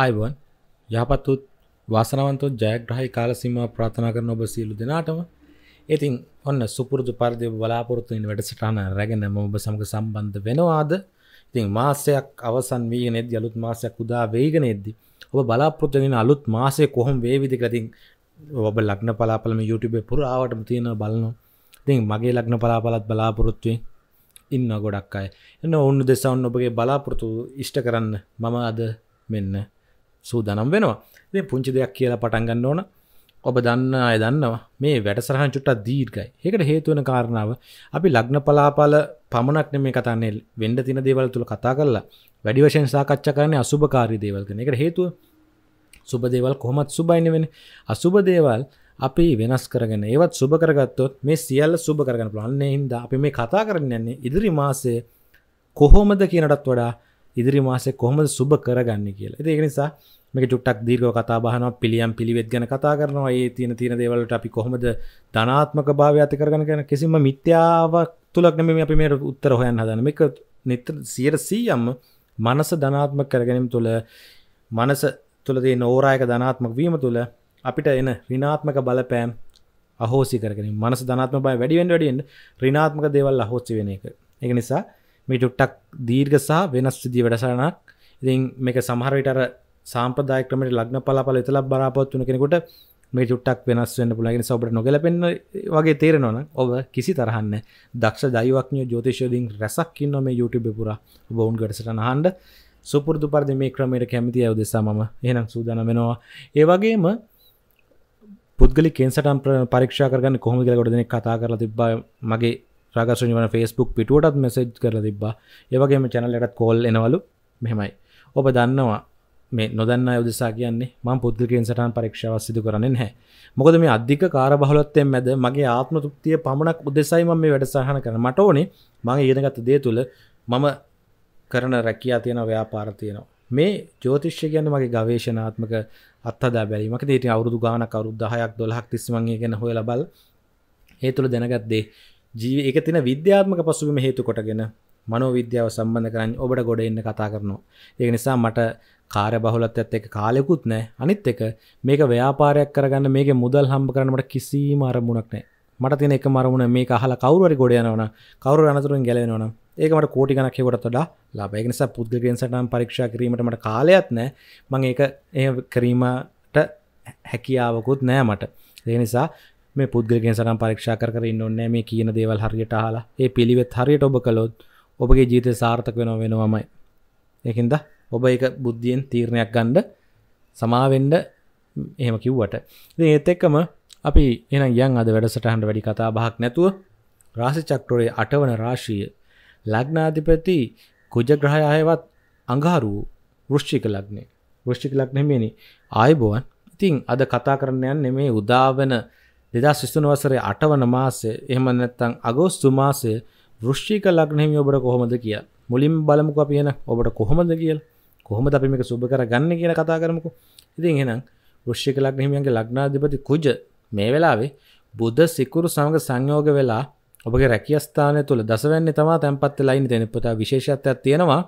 ආයිබෝන් යහපත් උත් වාසනාවන්තොත් ජයග්‍රහයි කාල සීමාව ප්‍රාර්ථනා කරන ඔබ සියලු දෙනාටම. ඉතින් ඔන්න සුපුරුදු පරිදි ඔබ බලාපොරොත්තු වෙන වැඩසටහන රැගෙන මම ඔබ සමග සම්බන්ධ වෙනවාද? ඉතින් මාසයක් අවසන් වීගෙන එද්දී අලුත් මාසයක් උදා වෙගෙන එද්දී ඔබ බලාපොරොත්තු වෙන අලුත් මාසය කොහොම වේවිද කියලා ඉතින් ඔබ ලග්න පලාපලම YouTube පුරාවටම තියෙනවා බලනවා. ඉතින් මගේ ලග්න පලාපලත් බලාපොරොත්තු ඉන්න ගොඩක් අය. එන්න ඔවුන් දෙසවන් ඔබගේ බලාපොරොත්තු ඉෂ්ට කරන්න මම අද මෙන්න සූදනම් වෙනවා මේ පුංචි දෙයක් කියලා පටන්ගන්න ඕන ඔබ දන්න අය දන්නවා මේ වැඩසරහන් චුට්ටක් දීර්ගයි ඒකට හේතුවන කාරණාව අපි ලග්න පලාපල පමණක් මේ කතන්නේ වෙන්ඩ තින දේවල් තුළ කතා කරලා වැඩි වශයෙන් සාකච්ඡ කරන්නේ අසුභකාරී දේවල් කරන එකට හේතුව සුබ දේවල් කොහොමත් සුබයින වෙන අසුබ දේවල් අපි වෙනස් කරගෙන ඒවත් සුබ කරගත්තොත් මේ සියල්ල සුබ කරගන්න පුළුවන්. අන්න හින්දා අපි මේ කතා කරන්න යන්නේ ඉදිරි මාසයේ කොහොමද කියනටත් වඩා ඉදිරි මාසෙ කොහොමද සුබ කරගන්න කියලා. ඉතින් ඒක නිසා මේක චුට්ටක් දීර්ඝව කතා බහනවා පිළියම් පිළිවෙත් ගැන කතා කරනවා. ඒ තියෙන තියෙන දේවල් වලට අපි කොහොමද ධනාත්මක භාවය ඇති කරගන්න කියන කිසිම මිත්‍යාවක් තුලක් නෙමෙයි අපි මේ උත්තර හොයන්න හදන්නේ. මේක නිතර 100%ම මනස ධනාත්මක කරගැනීම තුළ මනස තුළ තියෙන ඕරායක ධනාත්මක වීම තුළ අපිට එන ඍණාත්මක බලපෑම් අහෝසි කරගෙන මනස ධනාත්මක බය වැඩි වෙන්න වැඩි වෙන්න ඍණාත්මක දේවල් අහෝසි වෙන එක. ඒක නිසා මේ ටුට්ටක් දීර්ග සහ වෙනස් සිදී වැඩසරනක් ඉතින් මේක සමහරවිටර සාම්පදායක්‍රමට ලග්න පලාපල එතල බරාපොත්තුන කෙනෙකුට මේ චුට්ටක් වෙනස් වන්න පුලගෙන සබට නොගැලපෙන්න වගේ තේරෙනවන ඔබ කිසි තරහන්න දක්ෂ දයිවක්ඥ ජෝතිශයෝදින් රැසක් ඉන්න මේ YouTube පුර බවුන් ගඩසට හන්ඩ සුපුරදු පරදි මේ ක්‍රමයට කැමති ඇව දෙසාම එහනම් සූදාන වෙනවා ඒවගේම පුද්ගලි කෙන්සටම් පරීක්ෂා කරගන්න කොහොම කියල ගොඩදන කතා කරලා තිබ්බ මගේ රාගශ්‍රනි වන ෆස්බුක් පිටුවටත් මෙසෙජ් කර තිබා ඒවගේම චැනලටත් කෝල් එනවලු මෙහෙමයි ඔබ දන්නවා මේ නොදන්න යුදසා කියන්නේ ම පුද්ගලකෙන් සටන් පරක්ෂාව සිදු කරන්නේ නැහැ මොකද මේ අධික කාර බහලොත්තෙන් මැද මගේ ආත්ම තුක්තිය පමණක් උදෙසයිම මේ වැඩසාහන කර මට ඕනේ මගේ ඉගෙනගත දේ තුළ මම කරන රැකයා තියෙන ව්‍යාපාර තියෙනවා මේ ජෝතිශ්‍ය ගැන මගේ ගවේශනාත්මක අත්හදා බැලීමක දේට අවුදු ගාන කවරුද් දහයක් දොලහක් තිස්මගේ ගැන හොය ලබල් ඒ තුළ දැනගත්දේ ජීව එක තින විද්‍යාත්මක පසුබිම හේතු කොටගෙන මනෝ විද්‍යාව සම්බන්ධ කරන්න ඔබට ගොඩ එන්න කතා කරනවා. ඒක නිසා මට කාර බහුලත්යත් එක කාලෙකුත් නෑ අනිත් එක මේක ව්‍යාපාරයක් කරගන්න මේක මුදල් හම්බ කරන්නට කිසිීම අරමුණක් නෑ මට තින එක මරමුණ මේ අහල කවරුවරි ගොඩයනවන කවරු අනතුරෙන් ගැලවෙනවන ඒකට කෝටි ගනක් හෙවටතොඩ ලබ එකනිස පුද්ගලගෙන් සටම් පරීක්ෂා කිරීමට කාලයත් නෑ මං ඒක එ කිරීමට හැකියාවකුත් නෑ මට ඒ නිසා මේ පුද්ගලගෙන් සරම් පරීක්ෂා කර ඉන්න ඕනේ මේ කියන දේවල් හරියට අහලා ඒ පිළිවෙත් හරියට ඔබ කළොත් ඔබගේ ජීවිතය සාර්ථක වෙනවා වෙනවමයි ඒකින්ද ඔබ ඒක බුද්ධියෙන් තීරණයක් ගන්න සමාවෙන්න එහෙම කිව්වට ඉතින් ඒත් එක්කම අපි එහෙනම් යන් අද වැඩසටහනට වැඩි කතා බහක් නැතුව රාශි චක්‍රයේ 8 වන රාශිය ලග්නාධිපති කුජ ග්‍රහය ආයවත් අඟහරු වෘශ්චික ලග්නේ වෘශ්චික ලග්නේ මේනි ආයබෝවන් ඉතින් අද කතා කරන්න යන්නේ මේ උදාවන දෙදස් විස්තුන වසරේ අටවන මාසේ එහෙම නැත්තං අගෝස්තු මාසේ වෘෂ්ෂික ලග්නහිමි ඔබට කොහොමද කිය මුලින් බලමුක පියන ඔබට කොහොමද කියල් කොහොම අපි මේක සුභ කර ගන්න කියන කතා කරමකු ඉතින් එහෙනම් වෘෂ්ෂික ලග්නහිමියන්ගේ ලග්නාධිපති කුජ මේ වෙලාවේ බුද්ධ සිකුරු සමඟ සංයෝග වෙලා ඔබගේ රැකියස්ථානය තුළ දසවැන්න තමා තැන්පත් ලයින් දෙනපතා විශේෂත්වයක් තියෙනවා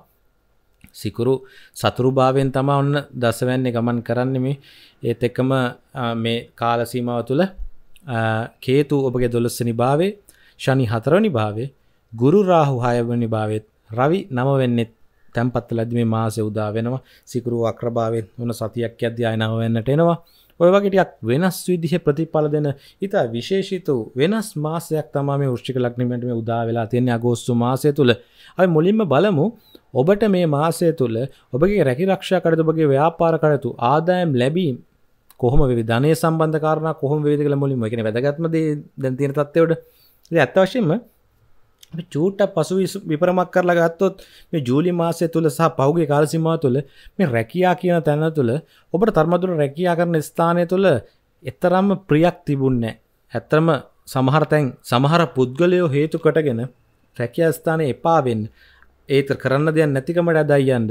සිකුරු සතුරු භාවෙන් තමා ඔන්න දසවැන්නේ ගමන් කරන්නම ඒත් එක්කම මේ කාලසීමාව තුළ කේතු ඔබගේ දොළොස්සනි භාවේ ශනි හතරවනි භාවේ ගුරු රාහු හයවනි භාවෙත් රවි නමවෙන්නෙත් තැන්පත් ලද මේ මාසය උදා වෙනවා සිකුරු අක්‍රභාවෙත් වන සතියක් අධ්‍යායනාව වෙන්නට එනවා ඔය වගේටයක් වෙනස් විදිහ ප්‍රතිඵල දෙන ඉතා විශේෂිත වූ වෙනස් මාසයක් තමා මේ ෘෂ්ටික ලග්නිමට මේ උදා වෙලා තියන්නේ අගෝස්තු මාසය තුළ අයි මුලින්ම බලමු ඔබට මේ මාසය තුළ ඔබගේ රැකි රක්ෂා කරද ඔබගේ ව්‍යාපාර කරතු ආදායම් ලැබීම් කොහොම විධනය සම්බන්ධකාරන කොහොම වේද කළ මුලින් එකන වැදගත්මද දැතින තත්වවට ඇත්ත වශයෙන්ම චූට පසු විපරමක් කරලා ගත්තොත් මේ ජූලි මාසය තුළ සහ පහුගේ කාලසිමා තුළ මේ රැකයා කියන තැන තුළ ඔබට තර්මතුර රැකයා කරන ස්ථානය තුළ එතරම්ම ප්‍රියක් තිබුන්නේ ඇත්තම සමහරතැන් සමහර පුද්ගලයෝ හේතු කටගෙන රැකිය ස්ථානය එපාවෙන් ඒත කරන්න දෙයක් නැතිකමට ඇදයියන්ද.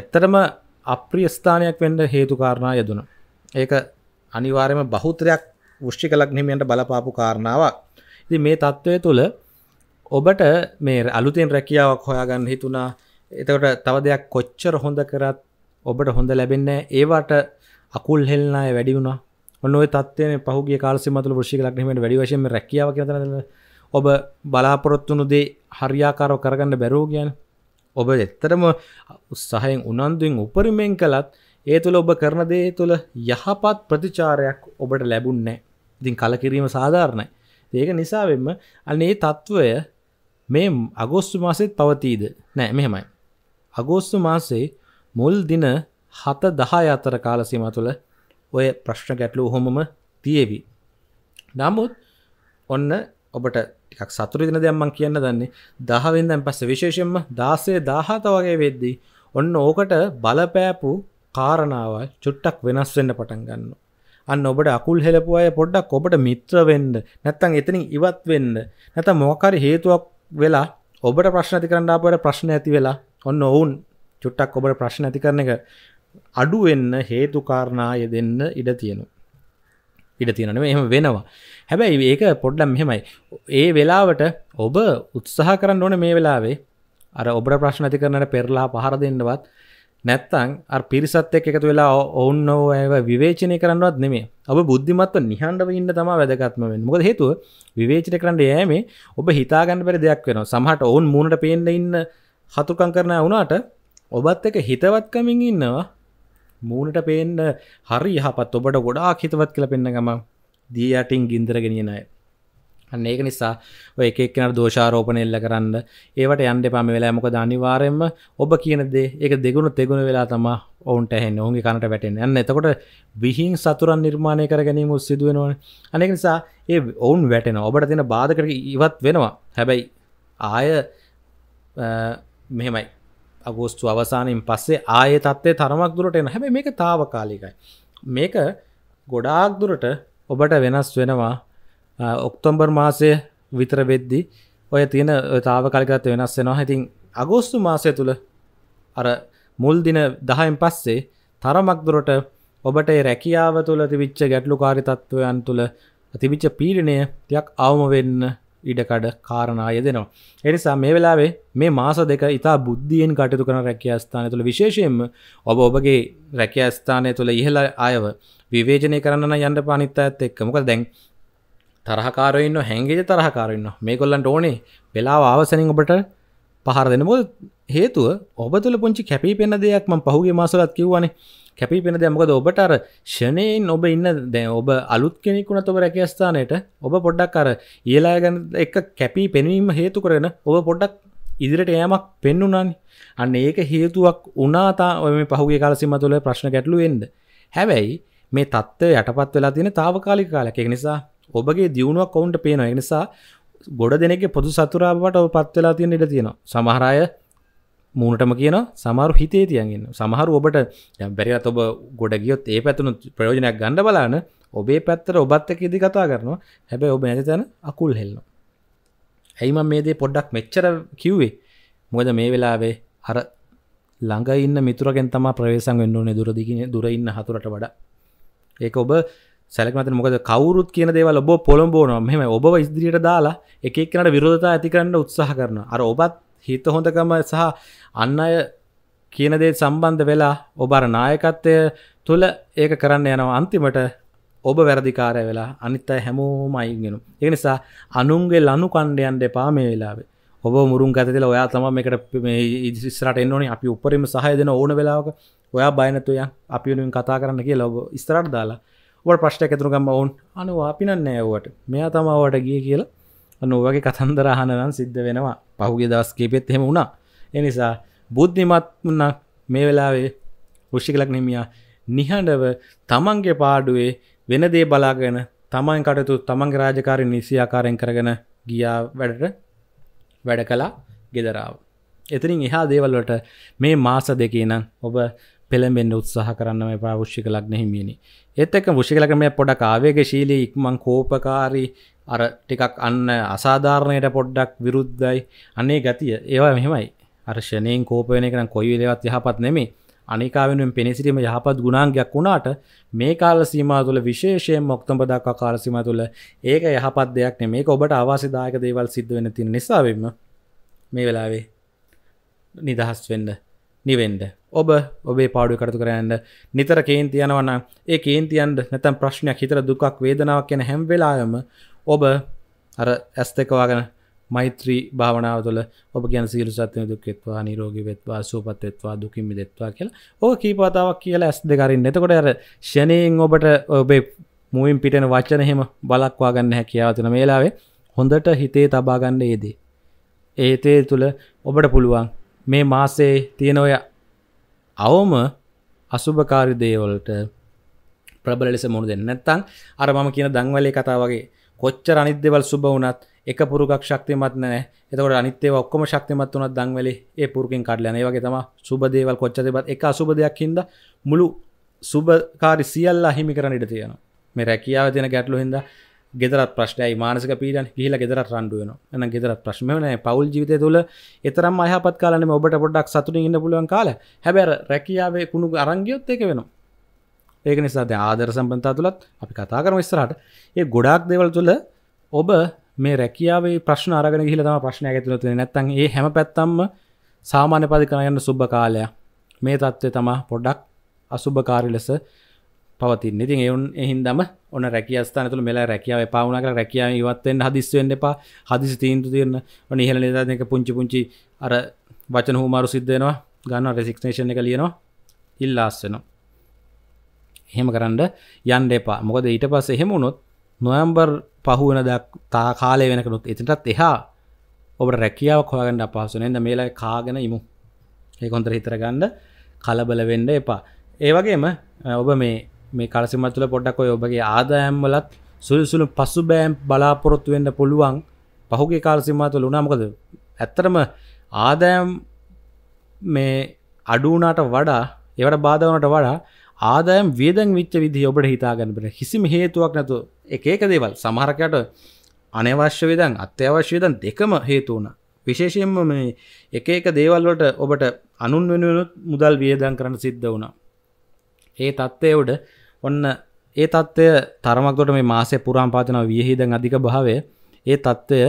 ඇත්තරම අප්‍රිය ස්ථානයක් වෙන්ඩ හේතුකාරණා යදුනා. ඒක අනිවාර්යම බහුතරයක් වෘෂ්ටික ලග්න හිමියන්ට බලපාපු කාරණාවක්. ඉතින් මේ தত্ত্বය තුල ඔබට මේ අලුතෙන් රැකියාවක් හොයාගන්න හිතුණා. එතකොට තව දෙයක් කොච්චර හොඳ කරත් ඔබට හොඳ වෙන්නේ ඒවට අකුල් හෙල්න අය වැඩි වුණා. ඔන්න ඔය தත්ත්වය මේ පහුගිය කාල සීමාව තුළ වෘෂික ලග්න හිමියන්ට වැඩි වශයෙන් මේ රැකියාව කියන තැන ඔබ බලාපොරොත්තු වුණු දේ හරියාකාරව කරගන්න බැරුව කියන්නේ ඔබ ඇත්තටම උත්සාහයෙන් උනන්දුවෙන් උපරිමයෙන් කළත් ඒ තුළ ඔබ කරනදේ තුළ යහපත් ප්‍රතිචාරයක් ඔබට ලැබුන්නේ ඉතින් කලකිරීම සාධාරණයි ඒක නිසාවෙන්ම අනේ තත්ත්වය මේ අගෝස්තු මාසෙත් පවතීද නෑ මෙහෙමයි අගෝස්තු මාසේ මුල් දින හත දහය අතර කාලසීම තුළ ඔය ප්‍රශ්න ගැටලු හොමම තියවි නමුත් ඔන්න ඔබට එකක් සතුර දින දෙයම්මන් කියන්න දන්නේ දහවෙන්දන් පස්ස විශේෂෙන්ම දාසේ දාහත වගේ වෙද්දී ඔන්න ඕකට බලපෑපු කාරණාවල් චුට්ටක් වෙනස් වෙන්න පටන් ගන්න. අන්න ඔබට අකුල් හෙලපු අය පොඩ්ඩක් ඔබට මිත්‍ර වෙන්න නැත්තම් එතනින් ඉවත් වෙන්න නැත්නම් මොකක් හරි හේතුවක් වෙලා ඔබට ප්‍රශ්න ඇති කරන්න ආපුවට ප්‍රශ්න ඇති වෙලා ඔන්න ඔවුන් චුට්ටක් ඔබට ප්‍රශ්න ඇති කරන එක අඩු වෙන්න හේතු කාරණා යෙදෙන්න ඉඩ තියෙනවා. ඉඩ තියෙනනේ එහෙම වෙනවා. හැබැයි ඒක පොඩ්ඩක් මෙහෙමයි. ඒ වෙලාවට ඔබ උත්සාහ කරන්න ඕනේ මේ වෙලාවේ අර ඔබට ප්‍රශ්න ඇති කරනට පෙරලා පහර දෙන්නවත් නැත්තං අ පිරිසත් එක් එකතු වෙලා ඔවුන් නොව ඇ විවේචනය කරන්නවත් නෙමේ ඔබ බුද්ධිමත්ව නිහන්ඩව ඉන්න තම වැදගත්ම වෙන් මොද හේතුව විවේචන කරන්න යෑමේ ඔබ හිතාගන්න පෙර දෙයක් වෙන සමහට ඔවුන් මූුණට පේෙන්ඩ ඉන්න හතුකං කරන වුණාට ඔබත් එක හිතවත්කමින් ඉන්නවා මූුණට පේන්න හරි යහපත් ඔබට ගොඩා හිතවත් කල පෙන්න්න ගම දී අටින් ගින්දරගෙනියෙනයි අන්න ඒක නිසා ඔය එක එක්කෙනාට දෝෂාරෝපණ එල්ල කරන්න ඒවට යන්න එපා මේ වෙලාවේ මොකද අනිවාර්යයෙන්ම ඔබ කියන දේ ඒක දෙගුණ තෙගුණ වෙලා තමයි ඔවුන්ට ඇහෙන්නේ ඔවුන්ගේ කනට වැටෙන්නේ. අන්න එතකොට විහිං සතුරන් නිර්මාණය කර ගැනීම සිදු වෙනවනේ. අන්න ඒක නිසා ඒ ඔවුන් වැටෙනවා. ඔබට තියෙන බාධක ඉවත් වෙනවා. හැබැයි ආය මෙහෙමයි. අගෝස්තු අවසානයෙන් පස්සේ ආයේ තත්ත්වය තරමක් දුරට එන. හැබැයි මේක తాවකාලිකයි. මේක ගොඩාක් දුරට ඔබට වෙනස් වෙනවා ඔක්තොම්බර් මාසය විතර වෙද්දි ඔය තියෙන තාවකාලිකත් වෙනස් වෙනවා ඉතින් අගෝස්තු මාසය තුළ අර මුල් දින දහයෙන් පස්සේ තරමක්දුරට ඔබට රැකියාව තුළ තිවිච්ච ගැටලු කාරි තත්ත්වයන් තුළ තිවිච්ච පීඩනය තියක් අවම වෙන්න ඉඩකඩ කාරණය දෙනවා. එනිසා මේ වෙලාවේ මේ මාස දෙක ඉතා බුද්ධියෙන් කටයුතු කරන රැකියස්ථානය තුළ විශේෂයෙන්ම ඔබ ඔබගේ රැකියස්ථානය තුළ ඉහළ අයව විවේජනය කරන්න යන්න පානිත්ත ඇත් එක්ක මොක දැන් තරහකාරයන්න හැගේ තරහකාරන්න මේ කොල්ලන්ට ඕනේ වෙලා ආවසනින් ඔබට පහර දෙන බොල් හේතුව ඔබ තුළ පුංචි කැපි පෙන දෙයක්ම පහුගේ මාසලත් කිව්වන කැපි පෙන දෙයමකද ඔබට අර ෂණයෙන් ඔබ ඉන්න දැ ඔබ අලුත් කෙනෙකුන ඔබ රැකස්ථානයට ඔබ පොඩ්ඩක් අර ඒලා ගැන එක කැපි පෙනීම හේතු කරන ඔබ පොඩ්ඩක් ඉදිරට යෑමක් පෙන්නුනානි අන්න ඒක හේතුවක් උනාතා ඔම පහුගේ කාලසිම තුළ ප්‍රශ්න ගැටලු එන්ද හැබැයි මේ තත්ත්ව යටපත් වෙලා තියෙන තාවකාලික කාලක නිසා ඔබගේ දියුණුවක් ඔවුන්ට පේන එනිසා ගොඩ දෙනෙක් පොදු සතුරාවට ඔ පත්වෙලා තියෙන ඉට තියෙන සමහරය මූනටම කියන සමහරු හිතේ තියන්ගන්න සමහරු ඔබට බැරිත් ඔබ ගොඩ ගියොත් ඒ පැතුණු ප්‍රයෝජනයක් ගණඩ බලාන ඔබේ පැත්තර ඔබත් එකෙදි කතා කරනවා හැබැයි ඔබ ඇතතැන අකුල් හෙල්න ඇයිම මේදේ පොඩ්ඩක් මෙච්චර කිව්වේ මොද මේ වෙලාවේ හර ළඟ ඉන්න මිතුරගෙන් තම ප්‍රවේසන් වෙන්නුනේ දුරදිගෙන දුරඉන්න හතුරට වඩා ඒක ඔබ සැලකනත මොකද කවරුත් කියන දේවල් ඔබ පොළොඹෝන මෙම ඔබ ඉදිරියට දාලා එකක්නට විරෝධතා ඇති කරන්න උත්සාහ කරන අර ඔබත් හිත හොඳකම සහ අන්න අය කියනදේ සම්බන්ධ වෙලා ඔබර නායකත්වය තුළ ඒක කරන්න යනව අන්තිමට ඔබ වැරදිකාරය වෙලා අනිත් අයි හැමෝම අයිගෙන එනිසා අනුන්ගේ ලනු කණ්ඩයන් දෙපා මේ වෙලාවේ ඔබ මුරුන් ගතල ඔයා තම එකට ඉදිරිස්රට එන්නවන අපි උපරම සහය දෙන ඕන වෙලාවක ඔයා බයනතුය අපි වෙනුවෙන් කතා කරන්න කියලා ඔබ ස්තරට දාලා වට ප්‍රශ්ට ඇතුරගම්ම ඔවුන් අනවා අපිනන්න ඇවට මෙයා තමාවට ගිය කියලා අනුවගේ කතන්දරහනන් සිද්ධ වෙනවා පහුගේ දස්කේපෙත් හෙම වුණා එනිසා බුද්ධිමත් වන්න මේ වෙලාවේ ෘෂ්ිකලක් නෙමියා නිහඬව තමන්ගේ පාඩුවේ වෙන දේ බලාගෙන තමන් කටතු තමන්ගේ රාජකාරය නිසියාකාරයෙන් කරගෙන ගියා වැඩට වැඩ කලා ගෙදරාව. එතිරින් එහා දේවල්වට මේ මාස දෙකේ නම් ඔබ පෙළඹෙන්න්න උත්සාහ කරන්න එපා වෘෂ්ික ලග්න හිමියනි. ඒත් එක්ක වෘෂික ලග්න මේ පොඩක් ආවේගශීලී ඉක්මන් කෝපකාරී අර ටිකක් අන්න අසාධාරණයට පොඩ්ඩක් විරුද්ධයි. අනේ ගතිය ඒවා මෙහෙමයි. අර ෂණයෙන් කෝප වෙන එක නම් කොයි වෙලාවත් යහපත් නෙමෙයි. අනිකා වෙනුවෙන් පෙනී සිටීම යහපත් ගුණාංගයක් වුණාට මේ කාල සීමාව තුළ විශේෂයෙන්ම ඔක්තෝබර් දක්වා කාල සීමාව තුළ ඒක යහපත් දෙයක් නෙමෙයි. මේක ඔබට අවාසිදායක දේවල් සිද්ධ වෙන්න තියෙන නිසා වෙන්න මේ වෙලාවේ නිදහස් වෙන්න නිවෙන්ඩ ඔබ ඔබේ පාඩු කරතු කරන්න නිතර කේන්ති යනවන්න ඒ කේන්තියන්ට නැතම් ප්‍රශ්නයක් හිතර දුකක් වේදනාවක් කියන හැම් වෙලායම ඔබ අර ඇස් දෙකවාගෙන මෛත්‍රී භාවනාව තුළ ඔබ ගැන සීරු සත්‍යය දුක්කෙත්වා නිරෝගි වෙත්වා සූපත්වෙත්වා දුකින්මි දෙත්වා කියලා ඕ කීපතාවක් කියලා ඇස් දෙකරින් එතකොට අර ෂණයෙන් ඔබට ඔබේ මුවින් පිටන වචන එහෙම බලක්වා ගන්න හැකියාවතන මේලාවේ හොඳට හිතේ තබාගන්න ඒදී. ඒතේ තුළ ඔබට පුළුවන් මේ මාසේ තියෙන ඔය අවම අසුභකාරි දේවලට ප්‍රබල ලෙස මුණ දෙන්න නැත්නම් අර මම කියන දන්වැලේ කතාව වගේ කොච්චර අනිත් දේවල් සුබ වුණත් එක පුරුකක් ශක්තිමත් නැහැ. එතකොට අනිත් ඒවා ඔක්කොම ශක්තිමත් වුණත් දන්වැලේ ඒ පුරුකෙන් කඩලා යනවා. ඒ වගේ තමයි සුබ දේවල් කොච්චර තිබත් එක අසුබ දෙයක් හින්දා මුළු සුබකාරී සියල්ල අහිමි කරන්න ඉඩ තියෙනවා. මේ රැකියාව තියෙන ගැටලු හින්දා ගෙදරත් ප්‍රශ්නයයි මානසික පීඩන කියල ගෙදර රන්ඩුවන න ගෙදර ප්‍රශ්මන පවල් ජීවිත තුල එතරම් අයහපත් කාලන ඔබට පොඩක් සතුට ඉන්න පුලුවන් කාල හැබැ රැකියාවේ කුණු අරංගියොත් එක වෙන ඒක නිසා ආදර සම්බන්තා තුළත් අපි කතා කරම ස්රට ඒ ගොඩාක් දෙවල් තුළ ඔබ මේ රැකියාවේ ප්‍රශ්න අරගෙන හිල තම ප්‍රශ්නය ඇතුළත නැත්තන් ඒ හැම පැත්තම්ම සාමාන්‍ය පදිකනයන්න සුබ්භ කාලය මේ තත්ත්වය තමා පොඩ්ඩක් අසුභකාරි ලෙස පවතින් ඉතින් එවුන් එහින්දම ඔන්න රැකියස්ථාන තුළ මෙලා රැකියාව පාවුණ කර රැකියාව ඉවත්වෙන් හදිස්වෙන්න්න එපා හදිසි තීන්තු තියන්න ඔන ඉහල නිදාක පුංචි පුංචි අර වචන හූමාරු සිද්ධයනවා ගන්න රෙසික්නේෂණ එක ලියනවා ඉල්ලාස්සනවා එහෙම කරන්න යන්න එපා මොකද ඊට පස්ස එහෙමුණොත් නොයම්බර් පහුවන දක් තා කාලය වෙනකනුත් එතිටත් එහා ඔබ රැකියාව කොයාගන්න අපහසුනෙන්ද මේලා කාගෙන ඉමු ඒ කොන්තර හිතරගන්න කලබල වෙන්ඩ එපා ඒවගේම ඔබ මේ මේ කලසිමත් තුළ පොඩ්ඩක් ඔය ඔබගේ ආදායම්වලත් සුළුසුළු පසුබෑම් බලාපොරොත්තු වෙන්න පුළුවන් පහුගේ කාලසිමා තුළ වුණා මොකද ඇත්තටම ආදායම් මේ අඩු වුණාට වඩා ඒවට බාධා වුණාට වඩා ආදායම් වියදම් වෙච්ච විදිහ ඔබට හිතා ගන්න බෑ කිසිම හේතුවක් නැතුව එක එක දේවල් සමහරකට අනවශ්‍ය වියදම් අත්‍යවශ්‍ය වියදම් දෙකම හේතු වුණා විශේෂයෙන්ම මේ එක එක දේවල් වලට ඔබට අනුන් වෙනුවෙනුත් මුදල් වියදම් කරන්න සිද්ධ වුණා ඒ තත්ත්වයේ උඩ ඔන්න ඒ තත්ත්වය තරමක්කොට මේ මාසය පුරාම් පාතනව වියහිදන් අධික භාවය ඒ තත්ත්වය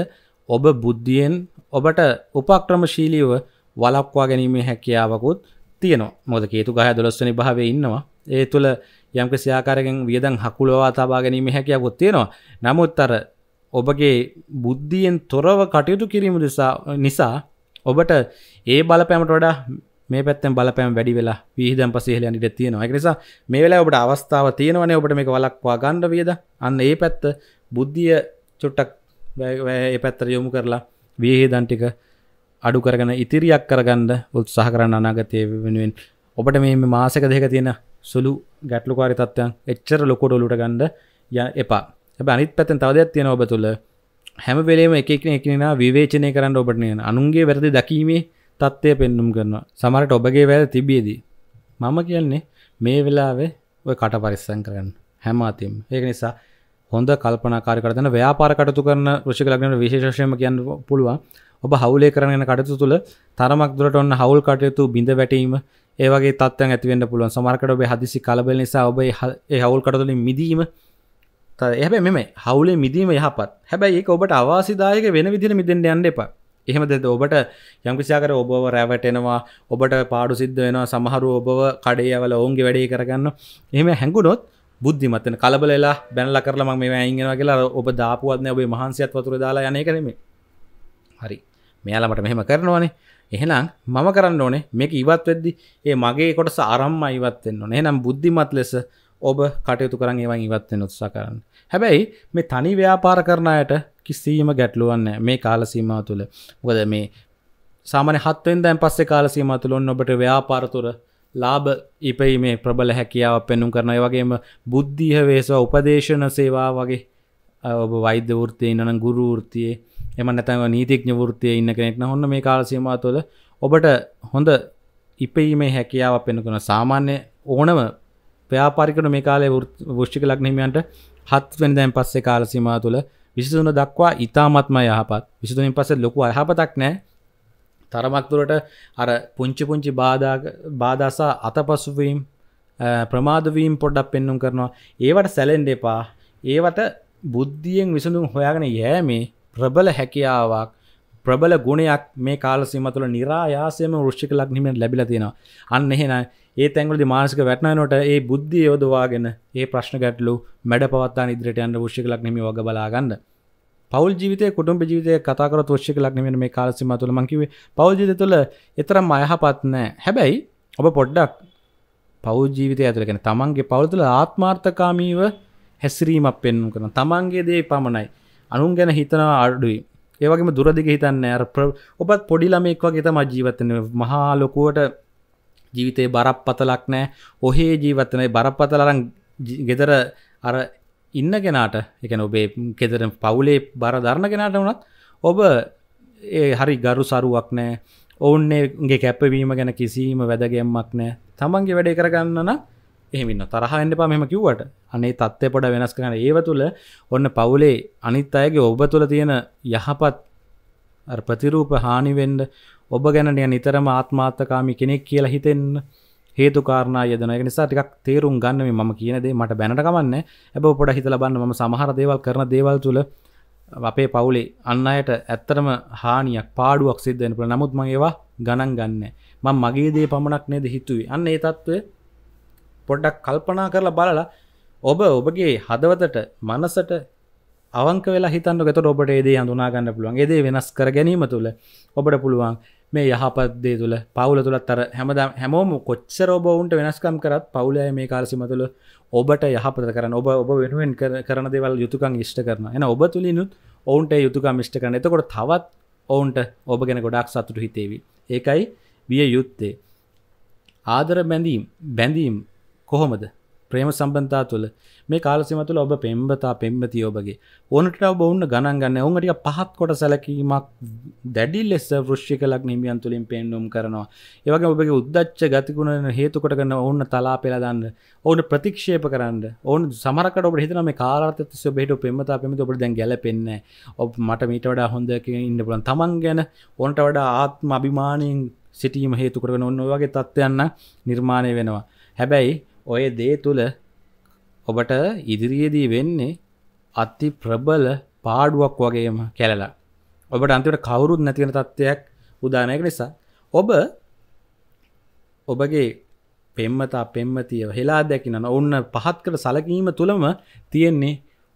ඔබ බුද්ධියෙන් ඔබට උපක්‍රමශීලීව වලක්වා ගැනීමේ හැකියාවකුත් තියනවා මොද කේතු ගහ දොස්සනි භාවය ඉන්නවා ඒ තුළ යම්ක සයාකාරකෙන් වියදන් හකුලවා තබා ගැනීම හැකියාවකුත් තියෙනවා නමුත් අර ඔබගේ බුද්ධියෙන් තොරව කටයුතු කිරීම නිසා නිසා ඔබට ඒ බලපෑමට වඩා මේ පැත්තෙන් බලපෑම් වැඩි වෙලා විහිදම් පසේහල යන්න ඉඩ තියෙනවා. ඒක නිසා මේ වෙලාවේ ඔබට අවස්ථාව තියෙනවනේ ඔබට මේක වළක්වා ගන්න වියද. අන්න ඒ පැත්ත බුද්ධිය චුට්ටක් ඒ පැත්තට යොමු කරලා විහිදම් ටික අඩු කරගෙන ඉතිරියක් කරගන්න උත්සාහ කරන අනාගතයේ වෙනුවෙන් ඔබට මේ මාසක දෙක තියෙන සුළු ගැටලුකාරී තත්ත්වයන් එච්චර ලොකුට ඔලුවට ගන්න එපා. හැබැයි අනිත් පැත්තෙන් තව දෙයක් තියෙනවා ඔබ තුල හැම වෙලේම එක එකන එකිනෙනා විවේචනය කරන්න ඔබට නේන අනුන්ගේ වැරදි දකීමේ තත්ත්වය පෙන්නුම් කරනවා සමරට ඔබගේ වැද තිබියදී මම කියන්නේ මේ වෙලාවේ ඔය කට පරිස්සං කරන්න හැම අතිම් ඒක නිසා හොඳ කල්පනාකාර කරන ව්‍යාපාර කටතු කරන ෘෂික ලග්නට විශේෂයෙන්ම කියන්න පුළුවන් ඔබ හවුලේ කරගෙන කටයුතු තුළ තරමක් දුරට ඔන්න හවුල් කටයුතු බිඳ වැටීම ඒ වගේ තත්ත්වයන් ඇති වෙන්න පුළුවන් සමහරකට ඔබේ හදිසි කලබල නිසා ඔබ ඒ හවුල් කටතුලින් මිදීම එහැබැ මෙම හවුලේ මිදීම යහපත් හැබැයි ඒක ඔබට අවාසිදායක වෙන විදිර මිදෙන්ට යන්න එපා එහෙමද ඔබට යම්කිසිාකර ඔබව රැවටෙනවා ඔබට පාඩු සිද්ධ වෙනවා සමහරු ඔබව කඩේ ඇවල ඔවුන්ගේ වැඩේ කරගන්න එහෙම හැඟුණොත් බුද්ධිමත්තන කලබලලා බැනල කරලම මේ ඇඉගෙනවා කියලා ඔබ දාපුුවත්න ඔබේ මහන්සියත් වතුර දාලා යනය කරමේ හරි මෙයාලමට මෙහෙම කරනවානේ එහෙනම් මම කරන්න ඕනේ මේක ඉවත් වෙද්දි ඒ මගේ කොටස අරම්ම ඉවත්වෙන්න ඕනේ නම් බුද්ධිමත් ලෙස ඔබ කටයුතු කරන් ඒවන් ඉවත්වෙන උත්සා කරන්න හැබැයි මේ තනි ව්‍යාපාර කරණයට කිසිීම ගැටලුවන්න මේ කාලසීම තුළ මොකද මේ සාමන හත්වෙන් දැන් පස්සේ කාලසීම තුළොන් ඔබට ව්‍යාපාරතුර ලාභ ඉපයි මේ ප්‍රබල හැකියාව පෙන්නුම් කරනයි වගේම බුද්ධිහ වේසවා උපදේශන සේවා වගේ ඔබ වෛද්‍ය වෘතිය ඉන්නන ගුරු ෘතියේ එම නැතව නීතිඥ වෘතිය ඉන්න කෙනෙක්න හොන්න මේ කාලසීමා තුළ ඔබට හොඳ ඉපීමේ හැකියාව පෙනකුන සාමාන්‍ය ඕනම ප්‍යාපාරිකට මේ කාලේ වෘෂ්ටික ලක්නහිමියන්ට හත්වෙන දැන් පස්සේ කාලසීමා තුළ විසිතුන දක්වා ඉතාමත්ම යහපත් විසිතුනින් පස ලොකු අයහපතක් නෑ තරමක්තුරට අර පුංචි පුංචි බාධසා අතපසුවීම් ප්‍රමාදවීම් පොඩ්ඩක් පෙන්නුම් කරනවා ඒවට සැලෙන්ඩ එපා ඒවට බුද්ධියෙන් විසඳුම් හොයාගෙන යෑමේ ප්‍රබල හැකියාවක් ප්‍රබල ගුණයක් මේ කාලසිම තුළ නිරායාසයම ෘෂ්ික ලක්නිමෙන් ලැබිල තියෙනවා අන්න එහෙන ඒ තැංගලි මානසික වැටනනොට ඒ බුද්ධිය යෝදවාගෙන ඒ ප්‍රශ්න ගැටලු මැඩ පවත්තා ඉදිරිට යන්න ෘෂ්ික ලක්නම වග බලාගන්න පවල් ජීවිත කුටුම් ජීවිතය කතාකර ෘෂ්ික ලක්නමෙන් මේ කාලසිම තුළ මංකිවේ පවජිත තුළ එතරම් අයහපත්නෑ හැබැයි ඔබ පොඩ්ඩක් පව් ජීවිතය ඇතුළගෙන තමන්ගේ පවතුල ආත්මාර්ථකාමීව හැසිරීමක් පෙන්නුම් කරන තමන්ගේ දේ පමණයි අනුන් ගැන හිතනවා අඩුවයි ඒවගේම දුරදිග හිතන්න ඇර ඔබත් පොඩිලමෙක් වගේ තම ජීවතන මහා ලොකුවට ජීවිතේ බරප් පතලක් නෑ ඔහේ ජීවතනයි බරපතලරන් ගෙදර අර ඉන්න කෙනාට එකන ඔබේ කෙදර පවුලේ බර ධරණ කෙනාට වනත් ඔබ හරි ගරු සරුවක් නෑ ඔවුන්ගේ කැපවීම ගැන කිසිීම වැදගැම්මක් නෑ තමන්ගේ වැඩේ කරගන්නන එහෙමන්න තරහන්න පා මෙම කිව්වට අනේ තත්ත්ය පොඩ වෙනස් කරන ඒව තුළ ඔන්න පවුලේ අනිත් අයගේ ඔබ තුළ තියෙන යහපත් ප්‍රතිරූප හානිවෙන්ඩ ඔබ ගැනය නිතරම ආත්මාත්තකාමි කෙනෙක් කියලා හිතෙන් හේතුකාරණ යදන නිසා ටිකක් තේරුම් ගන්නම මම කියනදේ මට බැනටකමන්න ඇබ පොඩ හිතල බන්න ම සමහර දේවල් කරන දේවල් තුළ අපේ පවුලේ අන්න අයට ඇත්තරම හානියක් පාඩුවක් සිද්ධෙන පුළ නමුත් මගේවා ගණන් ගන්න මං මගේ දේ පමණක් නේද හිතුවේ අන්න ඒ තත්ත්වය පොඩ්ඩක් කල්පනා කරලා බලලා ඔබ ඔබගේ හදවතට මනසට අවංක වෙලා හිතන්න ගත ඔබට ඒදේ අඳුනාගන්න පුළුවන් ඒදේ වෙනස් කර ගැනීම තුළ ඔබට පුළුවන් මේ යහපත්දේ තුළ පවුල තුළත් අර හැමදා හැමෝම කොච්චර ඔබ උන්ට වෙනස්කම් කරත් පවුලය මේ කාලසිම තුළ ඔබට යහපත කරන ඔබ ඔබ වෙනුවෙන් කරන දෙවල් යුතුකන් ෂ්ට කරන එන ඔබ තුළිනුත් ඔවුන්ට යුතුකම් ෂ්ට කරන එතකොට තවත් ඔවුන්ට ඔබ ගැන ගොඩක් සතුරු හිතේවි ඒකයි විය යුත්තේ ආදර බැඳීම් බැඳීම් කොහොමද ප්‍රේම සම්බන්තා තුළ මේ කාලසිම තුළ ඔබ පෙම්බතා පෙම්බති ඔබගේ ඕනට ඔබ ඔන්න ගණන් ගන්න ඔුන්ට පහත් කොට සැලකීමක් දැඩි ලෙස ෘෂ්ික ලක් නිමියන් තුළින් පෙන්නුම් කරනවා ඒවගේ ඔබගේ උද්දච්ච ගතිකුණන හේතුකොට කන්න ඔන්න තලා පෙළදන්න ඕන ප්‍රතික්ෂේප කරන්න ඕන් සමරකට ඔබ හිතන මේ කාරතස බෙට පෙමතා පෙමි ඔබට දැන් ගැලපෙන්න ඔබ මට මීට වඩා හොඳ ඉන්න පුලන් තමන් ගැන ඕන්ට වඩා ආත්ම අභිමානයෙන් සිටීම හේතුකරන ඔන්න වගේ තත්ත්වයන්න නිර්මාණය වෙනවා හැබැයි ඔය දේ තුළ ඔබට ඉදිරියේදී වෙන්නේ අති ප්‍රබල පාඩුවක් වගේම කැලලා ඔබට අන්තිමට කවුරුත් නැතිවෙන තත්ත්වයක් උදානයක නිසා ඔබ ඔබගේ පෙම්මතා පෙම්මතිය හෙලා දැකිනන ඔන්න පහත් කර සලකීම තුළම තියෙන්නේ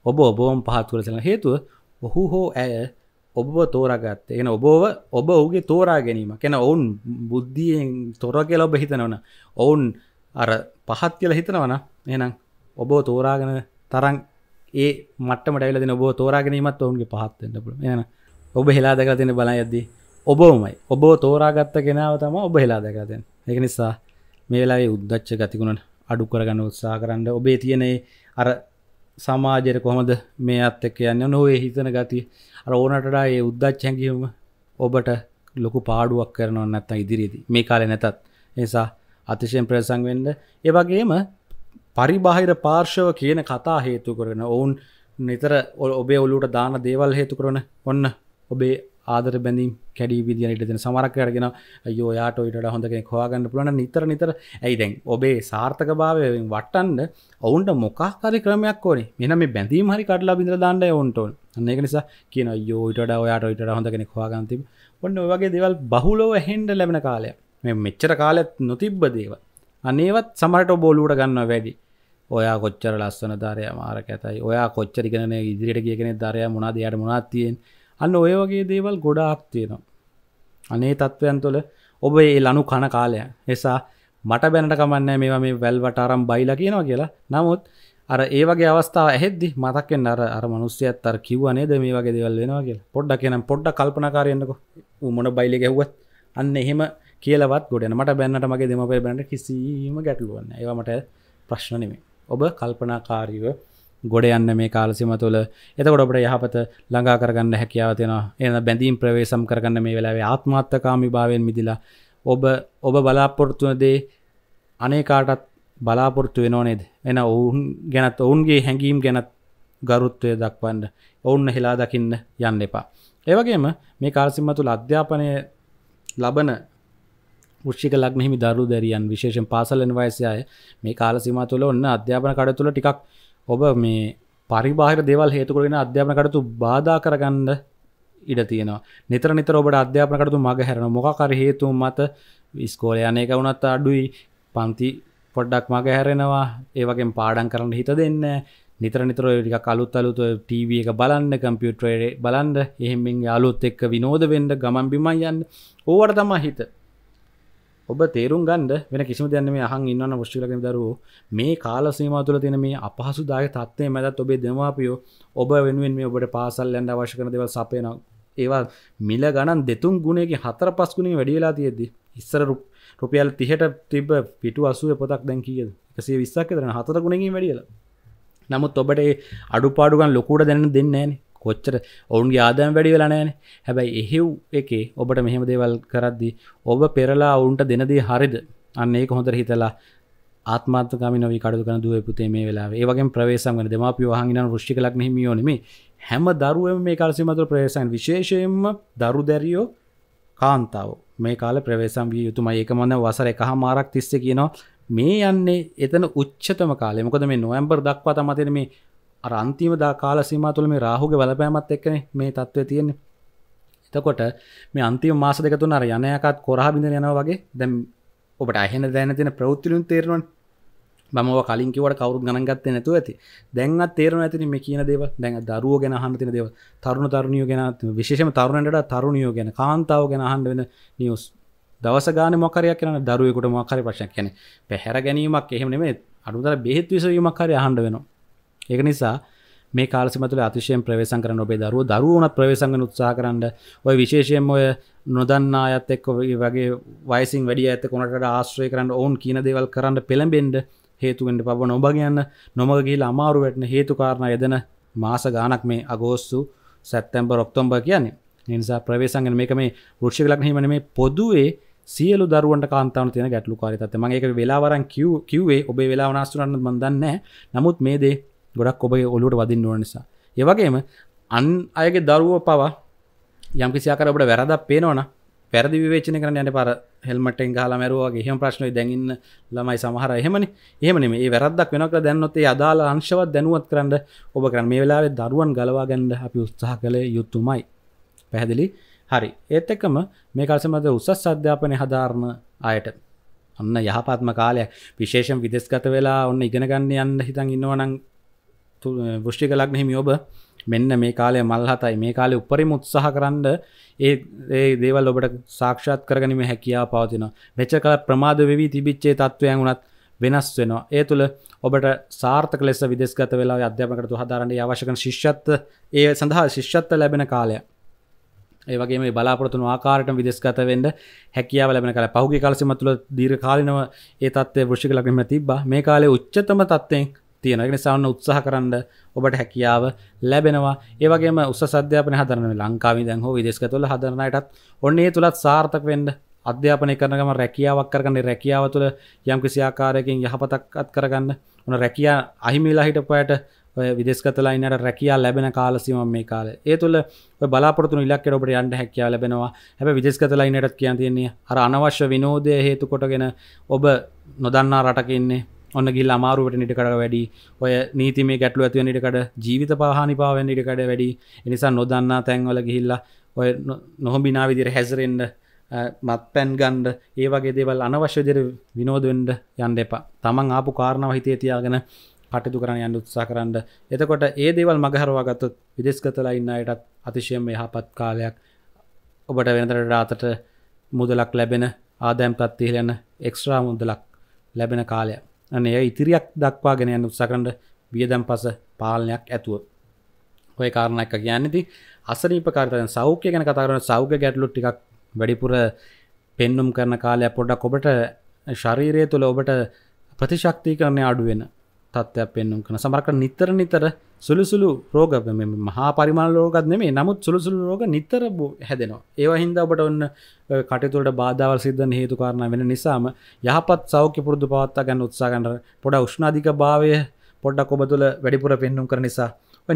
ඔබ ඔබෝම් පහත් කරසන හේතුව ඔහු හෝ ඇය ඔබ තෝරගත්ත එන ඔබෝව ඔබ ඔහුගේ තෝරා ගැනීම කෙන ඔවුන් බුද්ධියෙන් තොර කියලා ඔබ හිතනවන ඔවුන් අර පහත් කියල හිතනවන එනම් ඔබෝ තෝරාගෙන තරන් ඒ මට මටයිල ඔබ තෝරාගෙනීමත් ඔවුන්ගේ පහත්වෙන්ට පුළ යන ඔබ හෙලා දෙක තින බලා ඇද්දී ඔබෝමයි ඔබෝ තෝරාගත්ත කෙනාව තම ඔබ හෙලා දෙකතෙන් එක නිසා මේලාේ උද්දච්ච ගතිකුණට අඩු කරගන්න උත්සා කරන්න ඔබේ තියනේ අර සමාජයට කොහොමද මේ අත් එක්ක යන්න නොවේ හිතන ගති අර ඕනටඩා ඒ උද්දච්චැකිවම ඔබට ලොකු පාඩුවක් කරනව නැත්තා ඉදිරියේදී මේ කාලෙ නැතත් නිසා අතිශයෙන් ප්‍රසංවෙන්ද ඒවගේම පරිබාහිර පාර්ශව කියන කතා හේතු කරන ඔවුන් නිතර ඔබේ ඔලුට දාන දේවල් හේතු කරන ඔන්න ඔබේ ආදර බැඳීම් කැඩී විදිියනට දෙන සමරක් අරගෙන යෝ යාට ඉට හොඳගේ හවාගන්න පුලන නිතර නිතර ඇයිදැන් ඔබේ සාර්ථක භාවයෙන් වටන්න ඔවුන්ට මොකාහරි ක්‍රමයක් ඕන මෙන මේ බැඳීම හරි කටලා බිඳ දාන්නඩ ඔවන්ටෝන් අන්නේක නිසා කියන යෝට ඔයාට ඉට හොඳගෙන හවාගන්තිම ඔන්න ඔගේ දෙවල් බහුලෝ හෙන්ඩ ලැබෙන කාලයක් මේ මෙච්චර කාලත් නොතිබ්බ දේව අනේවත් සමට බෝලූට ගන්න වැඩි ඔයා කොච්චර ලස්සන ධරය මාරක ඇතයි ඔයා කොච්චරිගෙන ඉදිරිට කියගෙන ධරය මොනාද යට මොනාත්තියෙන් අන්න ඔය වගේ දේවල් ගොඩාක් තියෙනවා අනේ තත්ත්වයන් තුළ ඔබ ඒ ලනු කණ කාලය එසා මට බැනට කමන්න මේවා මේ වැල්වට අරම් බයිලා කියනවා කියලා නමුත් අර ඒවගේ අවස්ථාව ඇහෙද්දි මතක්ෙන් අර අර මනුස්්‍යයත් අර කිව්වනේද මේ වගේ දෙවල් වෙනවා කියලා පොඩ්ඩක් කියනම් පොඩ්ඩ කල්පනකාරයන්නක උමන බයිලි ගැව්වත් අන්න එහෙම කියලවත් ගොඩන මට බැන්නට මගේ දෙමපේ බැට කිසිීම ගැටලුවන්න ඒමට ප්‍රශ්න නෙමේ ඔබ කල්පනාකාරීව ගොඩ යන්න මේ කාලසිම තුළ එතකොට ඔබට යහපත ළඟා කරගන්න හැකියාව තියෙනවා එන බැඳීම් ප්‍රවේශම් කරගන්න මේ වෙලාවේ ආත්මාත්තකාමි භාවයෙන් මිදිලා ඔබ ඔබ බලාපොරොත්තුන දේ අනේකාටත් බලාපොරොත්තු වෙනෝනේද එන ඔවුන් ගැනත් ඔවුන්ගේ හැඟීම් ගැනත් ගරුත්වය දක්වන්න ඔවුන්න හෙලා දකින්න යන්න එපා ඒවගේම මේ කාලසිම්ම තුළ අධ්‍යාපනය ලබන ෘෂික ලක්න හිමි දරු දැරියන් විශේෂෙන් පාසලෙන් වයසයාය මේ කාල සිම තුළ ඔන්න අධ්‍යාපන කඩ තුළ ටිකක් ඔබ මේ පරිබාහිර දේවල් හේතුකරෙන අධ්‍යාපන කටතු බාධා කරගන්න ඉඩ තියෙනවා නිතර නිතර ඔබට අධ්‍යාපන කටතු මග හැරෙන මොකකර හේතු මත ස්කෝල යනක වුණත් අඩුයි පන්ති පොඩ්ඩක් මග හැරෙනවා ඒවගේ පාඩන් කරන්න හිත දෙන්න නිතර නිතර ටික කලුත් අලුත ටව එක බලන්න කම්පියුටරේ බලන්ඩ එහෙමින් යාලුත් එක්ක විනෝද වෙන්ඩ ගමන් බිමන් යන්න ඕවට තමා හිත ඔබ තේරුම් ගන්ඩ වෙන කිසිම දැන මේ අහන් ඉන්න පුෂ්ිලක දරුව මේ කාල සීම තුළ තින මේ අපහසුදාය තත්වය මැදත් ඔබේ දෙමාපියෝ ඔබ වෙනුවෙන් මේ ඔබට පාසල් ලැන්ඩ අවශ්‍ය කන දෙව සපේන ඒවා මිල ගණන් දෙතුන් ගුණේ හතර පස්ගුණින් වැඩියලා තියෙද්දි ඉස්සර රුපියල් තිහට තිබ පිටු අසුව පොතක් දැන්කියද එකසේ විස්සක් දරන හතර ගුණකින් වැඩියලා නමුත් ඔබට අඩුපාඩුගන් ලොකුට දැන දෙන්නේ නෑනේ කොච්චර ඔවුන්ගේ ආදයම් වැඩි වෙලානෑන හැබැයි එහෙව් එකේ ඔබට මෙහෙම දේවල් කරද්දි ඔබ පෙරලා ඔවුන්ට දෙනදී හරිද අන්න ඒක හොඳර හිතලා ආත්මාතකම නොව කඩුකන දුව පුතේ මේ වෙලා ඒවගේ ප්‍රවේසන් වන දෙමාපිය හහින ෘෂ්ි කලක් හිමියෝනම හැම දරුවම මේ කාලසිමතු ප්‍රවේසන් විශේෂයෙන්ම දරු දැරියෝ කාන්තාව මේ කාල ප්‍රවේසම් විය යුතුම ඒක මන්න වසර එකහ මාරක් තිස්සේ කියනවා මේ යන්නේ එතන උච්චතම කාලෙ මොකද මේ නොවම්බර් දක්වා තමතින මේ අර අන්තිම දා කාල සීමා තුළ මේ රාහුගේ බලපෑමත් එක්කනේ මේ තත්ත්වය තියෙන්නේ. එතකොට මේ අන්තිම මාස දෙක තුන අර යන යකත් කොරහ බින්දන යනවා වගේ දැන් ඔබට ඇහෙන දැන තියෙන ප්‍රවෘත්තිලුන් තේරෙනවනේ. මම කලින් කිවට කවරු ගණන්ගත්තේ නැතු ඇති දැන්වත් තේරන ඇතින මේ කියන දේව දැන් දරුව ගැන හන්නතින දේව තරුණ තරුණිය ගැන විශේෂම තරුණට තරුණියෝ ගැන කාන්තාව ගැන හන්ඩ වෙන නිියස් දවස ගාන මොකරයක් කියන දරුවෙකුට මොකරි පශක් කියන පැහැර ගැනීමක් එහෙම නෙමේ අඩුදර බෙහෙත් විසවීමක්කාරය හන්ඩ වෙනවා ඒක නිසා මේ කාලසිමතුල අතිශයෙන් ප්‍රවේශම් කරන ඔබේ දරුවෝ දරුවෝන ප්‍රවේශම් කරන උත්සාහ කරන්න ඔය විශේෂයෙන්ම ඔය නොදන්නා අයත් එක්ක වගේ වයසින් වැඩි අයත් කොනකට ආශ්‍රය කරන්න ඔවුන් කියන දේවල් කරන්න පෙළඹෙන්න හේතු වෙන්න පබ නොබ කියන්න නොමග ගිහිලා අමාරු වෙන්න හේතු කාරණා යදෙන මාස ගාණක් මේ අගෝස්තු සැප්තැම්බර් ඔක්තෝබර් කියන්නේ ඒ නිසා ප්‍රවේශම් කරන මේක මේ වෘක්ෂික ලග්න හිමනේ මේ පොදුවේ සියලු දරුවන්ට කාන්තාවන තියෙන ගැටලු කාරිතත් මම ඒක වෙලාවරන් කිව් කිව්වේ ඔබේ වෙලාව නාස්තුනන්න මන් දන්නේ නැහැ නමුත් මේ දේ ගොඩක් ඔබේ ඔලුට වදින්න ඕන නිසා ඒවගේම අන් අයගේ දරුව පවා යම් කිසියාකර ඔබට වැරදක් පේනවන පැරදි විවේචන කරන යට පර හෙල්මටෙන් හලා මැරුවගේ හෙම ප්‍රශ්නය දැඟන්න ළමයි සමහර එහෙමනි එහමනි මේ වැරදක් වෙනක දැන්නොත්තේ අදාළ අංශවත් දැනුවත් කරන්න ඔබ කරන් මේ වෙලාවේ දරුවන් ගලවා ගැන්ඩ අපි උත්සාහ කළ යුත්තුමයි පැහැදිලි හරි ඒත් එක්කම මේ කල්සමද උසස් අධ්‍යාපනය හදාරණ අයට අන්න යහපත්ම කාලයක් විශේෂම් විදෙස්ගත වෙලා ඔන්න ඉගෙනගන්න යන්න හිතන් ඉන්නවනං වෘෂ්ටි කලක් නෙමි ඔබ මෙන්න මේ කාලය මල් හතයි මේ කාලය උපරිම උත්සාහ කරන්න ඒ ඒ දේවල් ඔබට සාක්ෂාත් කරගනීම හැකියා පවතින මෙච්ච කල ප්‍රමාද වෙවී තිබිච්චේ තත්ත්වයන් වුණත් වෙනස් වෙනවා ඒ තුළ ඔබට සාර්ථක ලෙස විදෙස්ගත වෙලා අධ්‍යාපනකට හදාරන්නේ අවශ්‍යකන ශිෂ්‍යත්ව ඒ සඳහා ශිෂ්‍යත්ව ලැබෙන කාලය ඒවගේ මේ බලාපොරතුන ආකාරට විදෙස්ගත වෙන්ඩ හැකියාව ලැබෙන කල පහුගේ කාලසිම තුළ දීර කාලනව ඒ තත්වය වෘෂික ලක්නම තිබ මේ කාලේ උච්චතම තත්වයෙන් තියෙනගෙන සවන්න උත්සාහ කරන්න ඔබට හැකියාව ලැබෙනවා ඒවගේ උස සධ්‍යාපන හදරන ලංකාවි දැන් හෝ විදේශක තුළ හදරනයටත් ඔන්නේ තුළත් සාර්ථක වෙන්ඩ අධ්‍යාපනය කරනගම රැකියාවක් කරගන්න රැකියාව තුළ යම් කිසිආකාරයකින් යහපතක් අත් කරගන්න උන රැකයා අහිමිලා හිටපයට විදෙස්කතලයිනට රැකයා ලැබෙන කාලසිම මේ කාල ඒ තුළ බලාපොරතු ඉලක් ඔබට අන්ට හැකයා ලැබෙනවා හැබ විදෙස්කතලයිනටත් කියන් තියන්නේ අර අනවශ්‍ය විනෝදය හේතු කොටගෙන ඔබ නොදන්නා රටකන්නේ ඔන්න ගිල් අමාරුවට නිටකට වැඩි ඔය නීති මේ ගැටලු ඇතුව නිටකට ජීවිත පහනි පාවෙන් නිටකට වැඩි එනිසා නොදන්නා තැන්වල ගිහිල්ලා ඔය නොහොබිනා විදිර හැසරෙන්ඩ මත් පැන් ගන්ඩ ඒ වගේ දේවල් අනවශ්‍යදර විනෝදුවෙන්ඩ යන්න එපා තමන් ආපු කාරණාව හිතේ තියාගෙන කටතු කරන්න යන්න උත්සා කරන්න එතකොට ඒ දේවල් මගහරවාගත්තොත් විදෙස්ගතලා ඉන්න අයටත් අතිශයම යහපත් කාලයක් ඔබට වෙනතරට අතට මුදලක් ලැබෙන ආදෑම් ප්‍රත්තිහිලන එක්ස්ට්‍රා මුදලක් ලැබෙන කාලයක් අනේ ඉතිරියක් දක්වාගෙන යන්න උත්සාකරට වියදම් පස පාලනයක් ඇතුව ඔය කාරණක් කියන්නති අසරීපකාරතය සෞඛ්‍ය ගැන කතාරන සෞඛ්‍ය ගැටලු ටික් වැඩිපුර පෙන්නුම් කරන කාලය පොඩ්ඩක් ඔබට ශරීරය තුළ ඔබට ප්‍රතිශක්ති කරණය අඩුවෙන තත්ත්වයක් පෙන්නුම් කන සමරක නිතර නිතර සුළුසුළු රෝග මහා පරිමාණ ලෝකත් නෙමේ නමුත් සුළුසුළු රෝග නිතර හැදෙනවා ඒවා හින්ද ඔබට ඔන්න කටතුට බාධාවල් සිද්ධන හේතු කාරණ වෙන නිසාම යහපත් සෞඛ්‍ය පුරදු පවත්තා ගැන්න උත්සාගන්න පොඩ උෂ්නාධික භාවය පොඩ්ඩක් ඔබ තුළ වැඩිපුර පෙන්නුම් කර නිසා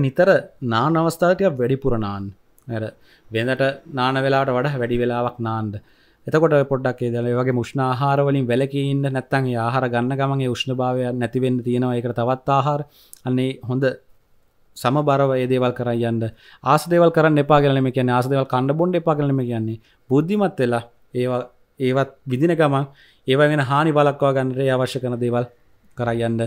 නිතර නාන අවස්ථාවටය වැඩිපුරනාන් වෙනට නාන වෙලාට වඩ වැඩි වෙලාවක් නාන්ද එතකොට පොඩ්ඩක් දල වගේ මුෂ්ණ ආහාරවලින් වැලකඉන්න නැත්තන් ආහාර ගන්න ගමගේ උෂ්ණ භාවයක් නැතිවෙන්න තියෙනවා එකට තවත් ආහාර අන්නේ හොඳ සමබරව ඒදේවල් කරයන්න ආසදේවල් කරන්න එපාගලම කියන ආසදේවල් කණ්ඩ බොන්ඩ එපාගලම කියන්නේ බුද්ධිමත් වෙලා ඒවා ඒවත් විදින ගමන් ඒවගෙන හානි බලක්වා ගන්නරේ අවශ්‍ය කන දේවල් කරයන්න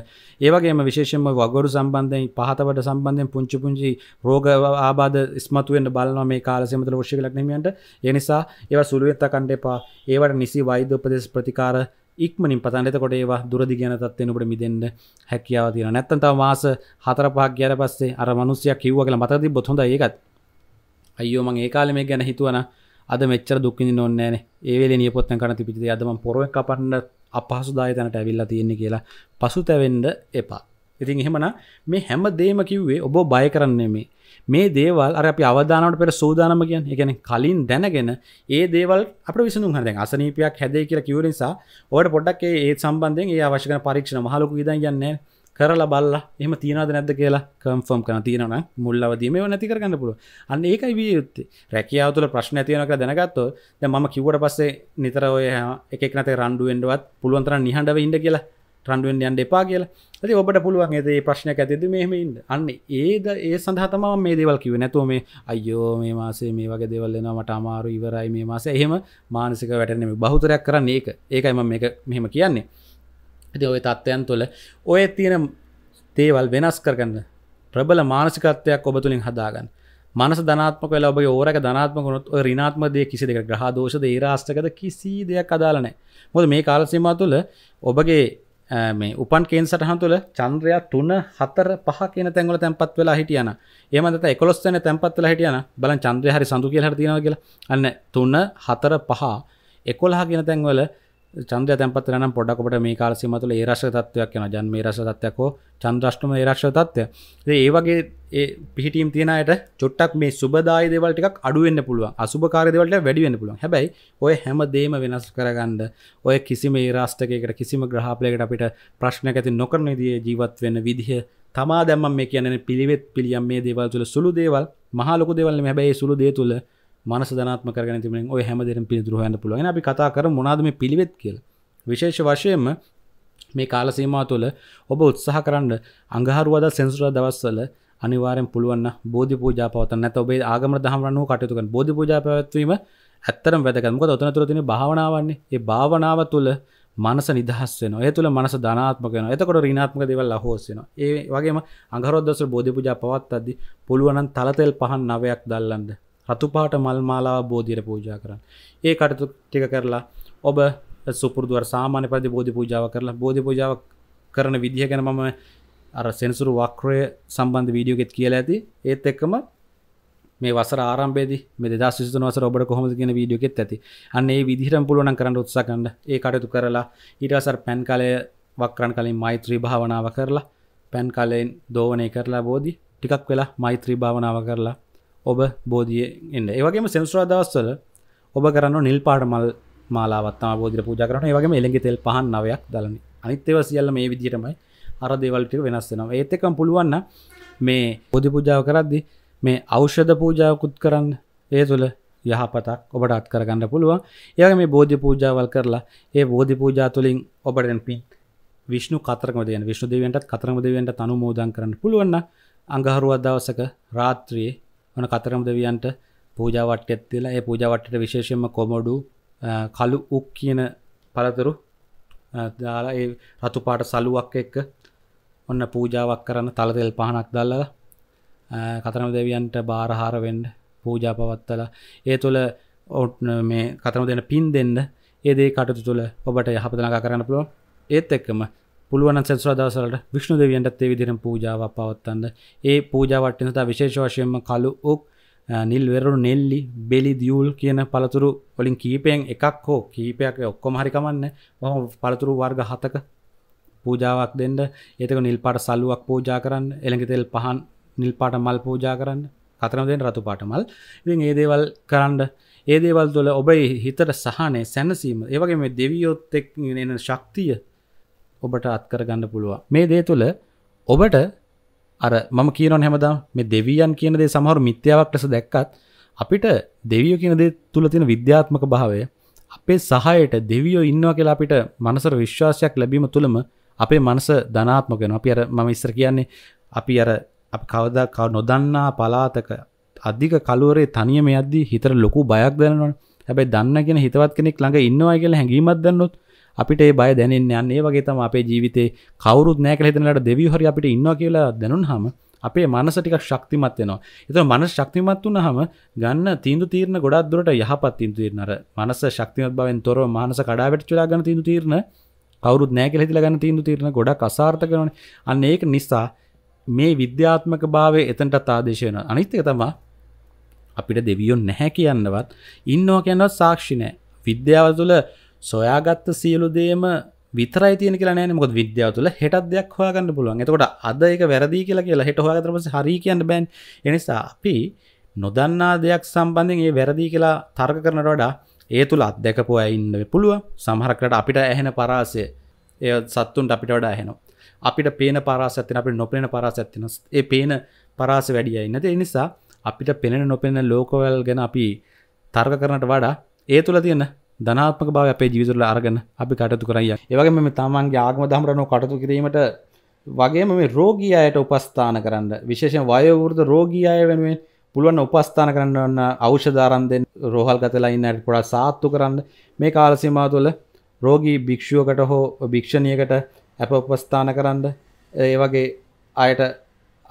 ඒවගේ විශේෂම වගොරු සම්බන්ධයෙන් පහතවට සම්බන්ධයෙන් පුංචි පුංචි රෝග ආබාධ ස්මතුවෙන් බලන මේ කාලසෙමතල ෘෂි ලක්නමියන්ට එනිසා ඒව සුළුවෙත්ත කණ්ඩ එපා ඒවට නිසි වෛද්‍ය උපදෙස් ප්‍රතිකාර ඉක්මනින් පතන් එතකොට ඒවා දුරදි ගැන තත්වෙනට මිදෙන්න්න හැකියාව තියෙන නැත්තන්තාව මාස හතර පහක් ගැන පස්සේ අර මනුස්්‍යයක් කිව්ව කියල මතති බොහොඳ ඒකත් අයෝම ඒ කාලම ගැන හිතුවන අද මෙච්චර දුක්කිනි නොන්නෑන ඒවල නියපොත්තන් කනති පිති අදම පොරුව කපන්න අපහසුදාය තැනට ඇවිල්ලා තියෙන්නේ කියලා පසු තැවෙන්ඩ එපා ඉතින් එහෙමන මේ හැම දේම කිව්වේ ඔබ බය කරන්නේ මේ මේ දේවල් අර අපි අවධානට පෙර සූදානම කියන් එකන කලින් දැනගෙන ඒ දේවල් අප විසු හද අසනීපයක් හැදේ කියලා කිව නිසා ඔට පොඩක් ඒ සම්බන්ධෙන් ඒ අවශ්‍යකන පරීක්ෂණ මහලකු ඉදන් යන්නේ කරලා බල්ලා එම තියනද නැද කියලා කම්ෆම් කන තියනන මුල්ලවදීම නැති කරගන්න පුළුව අන්න ඒකයි විය යුත්තේ රැකියාව තුළ ප්‍රශ්න තියනක දැනගත්තෝ ද ම කිවට පස්සේ නිතර ඔය එකක් නතේ රණ්ඩුවෙන්ඩුවත් පුළුවන්තර නිහඬව ඉඩ කියලා ටන්ඩුවෙන් යන් එපා කියලා ඇති ඔබට පුළුවන් ඇතේ ප්‍රශ්නයක් ඇතිද මෙහමඉන්න අන්න ඒද ඒ සඳහතම මේ දෙවල් කිව නැතුව මේ අයෝ මේ මාසේ මේ වගේ දෙවල්ලෙන මට අමාරු ඉවරයි මේ මාස එහෙම මානසික වැටනෙම බහුතරයක් කරන්න ඒක ඒකයිම මේ මෙහෙම කියන්නේ ඇති ඔය තත්ත්වයන් තුළ ඔය තියෙන තේවල් වෙනස් කරගන්න ප්‍රබල මානසිකත්වයක් ඔබ තුළින් හදාගන්න මනස ධනාත්මක වෙලා ඔබගේ ඕරක ධනාත්මකොත් රිනාත්මදය කිසි දෙක ග්‍රහදෝෂද ඒ රාෂ්ටකද කිසි දෙයක් අදාලනෑ මොද මේ කාලසීමා තුළ ඔබගේ මේ උපන් කේන් සටහන් තුළ චන්ද්‍රයා තුන හතර පහ කියන තැන්වල තැන්පත් වෙලා හිටියන ඒම දත එකොස් වෙන තැන්පත් වෙලා හිටියන බලන් චන්ද්‍රය හරි සඳු කියලා තියෙනවා කියලා අන්න තුන හතර පහ එකොළහ කියන තැන්වල චන්ද්‍රය තැන්පත් වෙනවා නම් පොඩ්ඩක් ඔබට මේ කාල සීමාව තුළ ඒ රස තත්වයක් යනවා ජන්මේ රස තත්වයක් හෝ චන්ද්‍රාෂ්ටම ඒ රස තත්වය ඒ වගේ ඒ පිහිටීම් තියෙනයට චොට්ටක් මේ සුබදාය දෙවල්ටික් අඩුවෙන්න්න පුළුව අසුභකාරදවලට වැඩිවෙන්න පුළුවන් හැබයි ඔය හැම දේම වෙනස් කරගන්න ඔය කිසිම රාස්ටකයකට කිසිම ග්‍රහපලයකට අපිට ප්‍රශ්න ඇති නොකරන දිය ජීවත් වෙන විදිහ තමා දැම මේ කියන පිළිවෙත් පිළියම් මේ දේවල් තුළ සුළු දේවල් මහලොක දෙවල හැබැයි සුළු දේ තුළ මනස දනාත්ම කරන තිමෙන ඔය හැමදරම් පිළිතුරහන්න පුළුවන් අපි කතා කර මොනාදම පිළිවෙත් කියල විශේෂ වශයෙන්ම මේ කාලසීමා තුළ ඔබ උත්සාහ කරන්න අඟහරුවද සෙන්සුර දවස්වල අනිවාරෙන් පුළුවන් බෝධි පූජා පවතන්න ඔබේ ආගම දහමරනුව කටයුතුකන් බෝධි පූජා පැවැත්වීම ඇත්තරම් වැදගත්මක ඔතනතුර තින භාවනාවන්නේ ඒ භාවනාව තුළ මනස නිදහස්වෙන ඒ තුළ මනස ධනාත්මකන එතකොට රීනාත්මක දෙවල් අහෝස්සෙන ඒ වගේම අගරොද්දස බෝධි පූජා පවත් අද්දි පුළුවනන් තලතෙල් පහන් නවයක් දල්ලන්ද රතුපාට මල්මාලාව බෝධීර පූජා කරන්න ඒ කටතු ටික කරලා ඔබ සුපුරදුව සාමාන්‍ය පදි බෝධි පූජාව කරලා බෝධි පූජාව කරන විදිහ ගැන මම අර සෙනසුරු වක්‍රය සම්බන්ධ වීඩියෝගෙත් කියලා ඇති ඒත් එක්කම මේ වසර ආරම්භේදී මේ 2023 වසර ඔබට කොහොමද කියන වීඩියෝ එකෙත් ඇති. අන්න ඒ විදිහටම පුළුවන් නම් කරන්න උත්සාහ කරන්න. ඒ කටයුතු කරලා ඊට වසර පෑන් කාලය වක්‍රන් කලින් මෛත්‍රී භාවනාව කරලා පෑන් කාලයෙන් දෝවණය කරලා බෝධි ටිකක් වෙලා මෛත්‍රී භාවනාව කරලා ඔබ බෝධියේ එන්න. ඒ වගේම සෙනසුරාදා දවස්වල ඔබ කරන්න නිල් පාට මල් මාලාවත් තමයි බෝධියට පූජා කරනවා. ඒ වගේම එළඟි තෙල් පහන් නවයක් දලන්නේ. අනිත් ඒවා සියල්ල මේ විදිහටමයි අර දෙවල්ටික වෙනස් වෙනවා ඒත් එකම් පුළුවන්න මේ පොදි පූජාව කරද්දි මේ අෞෂධ පූජාවකුත් කරන්න ඒ තුළ යහපතක් ඔබට අත් කරගන්න පුළුවන් ඒගේ මේ බෝධි පූජාවල් කරලා ඒ බෝධි පූජා තුළින් ඔබටෙන් පින් විශ්ණු කතරමදය විශ්ු දෙවෙන්ටත් කතරමදවෙන්ට අනුමෝදන් කරන්න පුළුවන්න අඟහරුවත් දවසක රාත්‍රියයේ වන කතරම දෙවියන්ට පූජාවට ඇත්තිලා ඒ පූජාවටට විශේෂෙන්ම කොමොඩු කලු උක් කියන පළතුරු දාලා ඒ රතුපාට සලුවක් එක්ක ඔන්න පූජාවක් කරන්න තලතෙල් පහනක් දල්ලලා කතරම දෙවියන්ට බාරහාරවෙන්ඩ පූජා පවත්තලා ඒ තුළ ඔවුන් මේ කතම දෙන පින් දෙන්න ඒදේ කටතු තුළ ඔබට යහපතනක කරන්න පුළුව ඒත් එක්කම පුළුවන් සෙසරදසලට විෂ්ණු දෙවියන්ටත් ඒ විදිරම් පූජාව පවත්තන්න ඒ පූජාවට්ටන තා විශේෂ වශයෙන්ම කලු ඕක් නිල් වෙරු නෙල්ලි බෙලි දියුල් කියන පළතුරු වලින් කීපයෙන් එකක් හෝ කීපයක් ඔක්කොම හරිකමන්න ම පළතුරු වර්ග හතක පූජාවක් දෙන්න ඒතක නිල්පාට සල්ලුවක් පූජා කරන්න එළඟ තෙල් පහන් නිල්පාට මල් පූජා කරන්න කතරමදෙන් රතු පාට මල් ඉතින් ඒ දේවල් කරන්න ඒ දේවල් තුළ ඔබයි හිතට සහනය සැනසීම ඒවගේ මේ දෙවියොත් එක් එන ශක්තිය ඔබට අත්කරගන්න පුළුවන් මේ දේ තුළ ඔබට අර මම කියනොන් හැමදාම් මේ දෙවියන් කියන දේ සමහරු මිත්‍යාවක් ලෙස දැක්කත් අපිට දෙවියෝ කියන දේ තුළ තියෙන විද්‍යාත්මක භාවය අපේ සහයට දෙවියෝ ඉන්නවා කියලා අපිට මනසර විශ්වාසයක් ලැබීම තුළම අපේ මනස ධනාත්මකෙන අපි අර මම ඉස්සර කියන්නේ අපි අර අප කවදා කව නොදන්නා පලාතක අධික කලුවරේ තනියම යද්දී හිතට ලොකු බයක් දැනෙනවනේ. හැබැයි දන්න කියන හිතවත් කෙනෙක් ළඟ ඉන්නවා කියලා හැඟීමක් දැනනොත් අපිට ඒ බය දැනෙන්නේ යන්නේ ඒ වගේ තමයි අපේ ජීවිතේ කවුරුත් නැහැ කියලා හිතනලාට දෙවියෝ හරි අපිට ඉන්නවා කියලා දැනුනහම අපේ මනස ටිකක් ශක්තිමත් වෙනවා. ඒතකොට මනස ශක්තිමත් වුනහම ගන්න තීන්දුව තීරණ ගොඩක් දුරට යහපත් තීන්දුව තීරණ අර මනස ශක්තිමත් බවෙන් තොරව මානස කඩාවැටෙච්ච වෙලා ගන්න තීන්දුව තීරණ කවරුත් නෑ කියලා හිතලා ගන්න තීන්දුව తీරන ගොඩක් අසාර්ථක වෙනවනේ. අන්න ඒක නිසා මේ විද්‍යාත්මක භාවය එතනටත් ආදේශ වෙනවා. අනිත් එක තමයි අපිට දෙවියෝ නැහැ කියන්නවත් ඉන්නවා කියනවත් සාක්ෂි නැහැ. විද්‍යාව තුළ සොයාගත්ත සියලු දේම විතරයි තියෙන කියලා නෑනේ මොකද විද්‍යාව තුළ හෙටක් දෙයක් හොයාගන්න පුළුවන්. එතකොට අද ඒක වැරදි කියලා කියලා හෙට හොයාගත්තට පස්සේ හරි කියන්න බෑනේ. ඒ නිසා අපි නොදන්නා දෙයක් සම්බන්ධයෙන් ඒ වැරදි කියලා තර්ක කරනට වඩා ඒ තුළ අත්දැකපු ඇඉන්න පුළුව සමහරකට අපිට ඇහෙන පරාසය එය සත්තුන්ට අපිට වඩා ඇහෙනවා අපිට පේන පරාස ඇතින අපි නොපෙන පරාස ඇතින ඒ පේන පරාස වැඩිය ඉන්නද එනිසා අපිට පෙනෙන නොපෙන ලෝකවල් ගැන අපි තර්ග කරනට වඩා ඒ තුළ තියෙන ධනාත්මක බව අපේ ජීවිතුරල අරගන්න අපි කටතු කරයි ඒවගේ මෙම තමන්ගේ ආගම දහමරනෝ කටතු කිරීමට වගේම මේ රෝගී අයට උපස්ථාන කරන්න විශේෂෙන් වයවෘද රෝගී අය වෙනුවෙන් පුළුවන් උපස්ථාන කරන්න අවෂධාරන් දෙෙන් රෝහල් ගතලයින්න ඇයට පොඩා සාත්තු කරන්න මේ කාලසිමා තුළ රෝගී භික්ෂුවකට හෝ භික්ෂණියකට ඇප උපස්ථාන කරන්න ඒවගේ අයට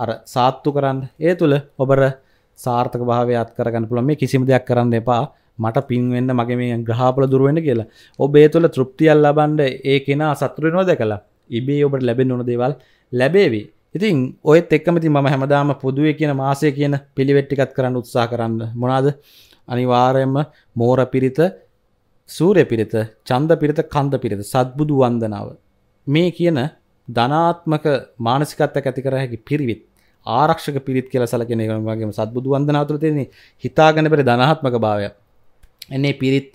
අර සාත්තු කරන්න ඒ තුළ ඔබර සාර්ථක භාවය අත්කරගන්න පුළම මේ කිසිම දෙයක් කරන්න එපා මට පින්වෙන්න මගේ මේ ග්‍රහපල දුරුවෙන කියලා ඔබ ඒ තුළ තෘප්තියල් ලබන්ඩ ඒ කෙනා සතුරෙනෝ දැකලා ඉබේ ඔබට ලැබෙන් ඕන දේවල් ලැබේවී ඉතින් ඔයත් එක්කමති ම හැමදාම පොදුවේ කියන මාසය කියන පිළිවෙට්ටිකත් කරන්න උත්සා කරන්න මොනාද අනිවාරයෙන්ම මෝර පිරිත සූරය පිරිත චන්ද පිරිත කන්ද පිරිත සත්බුදු වන්දනාව මේ කියන ධනාත්මක මානසිකත්ත ඇතිකර හැකි පිරිවිත් ආරක්ෂක පිරිත් කියල සලකෙන වගේම සත්බුදු වන්දනාතුර තියන්නේ හිතාගන පෙර ධනාත්මක භාවය එන්නේ පිරිත්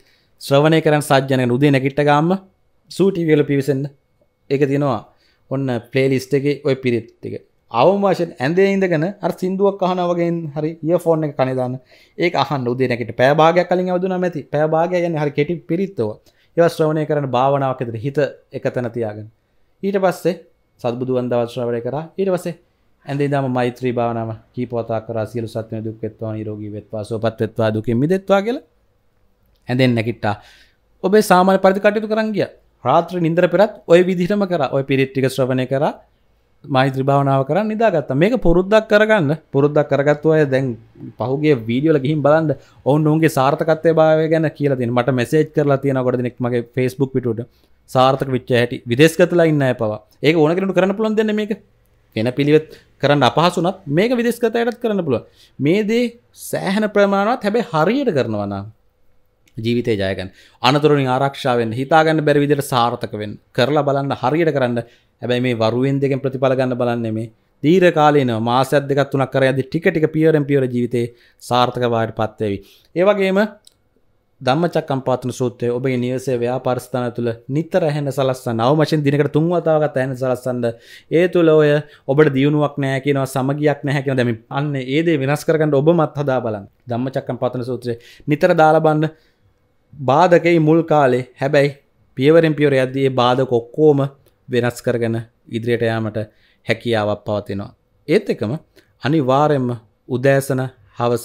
ශ්‍රවණය කරන සජ්‍යනය නුදේ නැකිට්ට ගාම්ම සූටිවියල පිවිසෙන්න්න එක තියෙනවා ඔන්න පලේලිස්ට එක ඔය පිරිත් එක අවමාශෙන් ඇඳේ ඉඳගෙන අර සිින්දුවක් අහනවගෙන් හරි ඒ ෆෝර්න එක කනිදාන්න ඒ අහන් උදනකට පෑභාගයක් කලින් අවදුන ඇති පෑභාගය යන හරි කෙටි පිරිත්තව ඒව ශ්‍රවණය කරන භාවනාවකෙදර හිත එකතන තියාගෙන ඊට පස්සේ සබුදුවන් දවශ්‍රවය කර ඊට පසේ ඇදේදම මෛත්‍රී භාවනාව කීපවතා කර සියලු සත්වය දුක්කෙත්වා නිරෝගී වෙත්වා සෝපත් වෙත්වා දුකින් මිදෙත්වා කියල ඇඳෙන් නැකිට්ටා ඔබේ සාමාන්‍ය පරිදි කටයුතු කරන්ගිය රාත්‍ර නින්දර පෙරත් ඔය විදිහටම කර ඔය පිරිට්ටික ශ්‍රවණය කර මෛත්‍ර භාවනාව කර නිදාගත්ත මේක පුරුද්දක් කරගන්න පුරුද්දක් කරගත්තු අය දැන් පහුගේ වීඩියෝල ගිහින් බලන්න ඔවුන්ගේ සාර්ථකත්වය භාවය ගැන කියලතින් මට මෙසේජ් කරලා තියෙන ගොඩ දෙනෙක් මගේ ෆෙස්බුක් පිටුට සාර්ථක විච්ච හැටි විදේශගතලා ඉන්න පවා ඒ ඕන කරට කරන පුළන් දෙන්න මේක වෙන පිළිවෙත් කරන්න අපහසුනත් මේක විදේශගතයටත් කරන්න පුළුව මේ දේ සෑහන ප්‍රමාණවත් හැබැ හරියට කරනවනම් ජීවිතය ජයගන්න අනතුරින් ආරක්ෂාවෙන් හිතාගන්න බැරි විදිට සාර්ථකවෙන් කරලා බලන්න හරියට කරන්න හැබැයි මේ වරුවෙන් දෙකෙන් ප්‍රතිඵල ගන්න බලන්නේ මේ දීර කාලන මාසයක් දෙකත් තුනක් කර ඇදි ටික ටික පියරෙන් පියර ජීවිතේ සාර්ථකවාට පත්වේවි ඒවගේම දම්මචක්කම්පාතන සූත්‍රය ඔබේ නිවසේ ව්‍යාපර්ස්ථාන තුළ නිතර ඇහෙන සලස්සන්න අවමශෙන් දිනකට තුන්වතාවගත් ඇහෙන සලස්සන්ද ඒ තුළ ඔය ඔබට දියුණුවක් නෑ කියනවා සමගියක් නැහැකින දැම අන්න ඒදේ වෙනස් කරගන්න ඔබ මත් හදා බලන් දම්මචක්කම්පාතන සූත්‍රය නිතර දාලබන්න බාධකයි මුල් කාලේ හැබැයි පියවරෙන් පියවර යද්දී බාධ කොක්කෝම වෙනස් කරගෙන ඉදිරියට යාමට හැකියාවක් පවතිනවා. ඒත් එකම අනිවාර්යෙන්ම උදෑසන හවස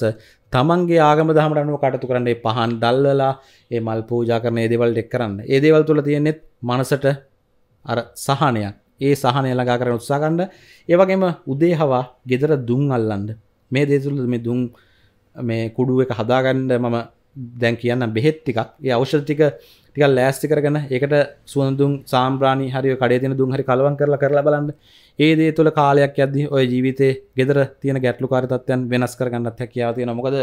තමන්ගේ ආගම දහමට අනුව කටයුතු කරන්න ඒ පහන් දැල්වලා ඒ මල් පූජා කරන ඒ දේවල් දෙක් කරන්න. ඒ දේවල් තුල තියෙන්නේ මනසට අර සහනයක්. ඒ සහනය ළඟා කරගෙන උත්සාහ ගන්න. ඒ වගේම උදේ හවා gedara දුම් අල්ලන්න. මේ දේ තුල මේ දුම් මේ කුඩුව එක හදාගන්න මම දැන් කියන්න බෙහෙත්තිකක් ඒ අවෂධතික ටික ලෑස්ති කරගන ඒකට සුවඳදුම් සාම්්‍රාණි හරිය කඩේතින දුම් හරි කලවන් කරලා කරලා බලන්න ඒදේ තුළ කාලයක් ඇදදි ඔය ජීවිතේ ගෙදර තියෙන ගැටලු කාරිතත්වයන් වෙනස් කරගන්නත් හැකියාව තියෙන මොකද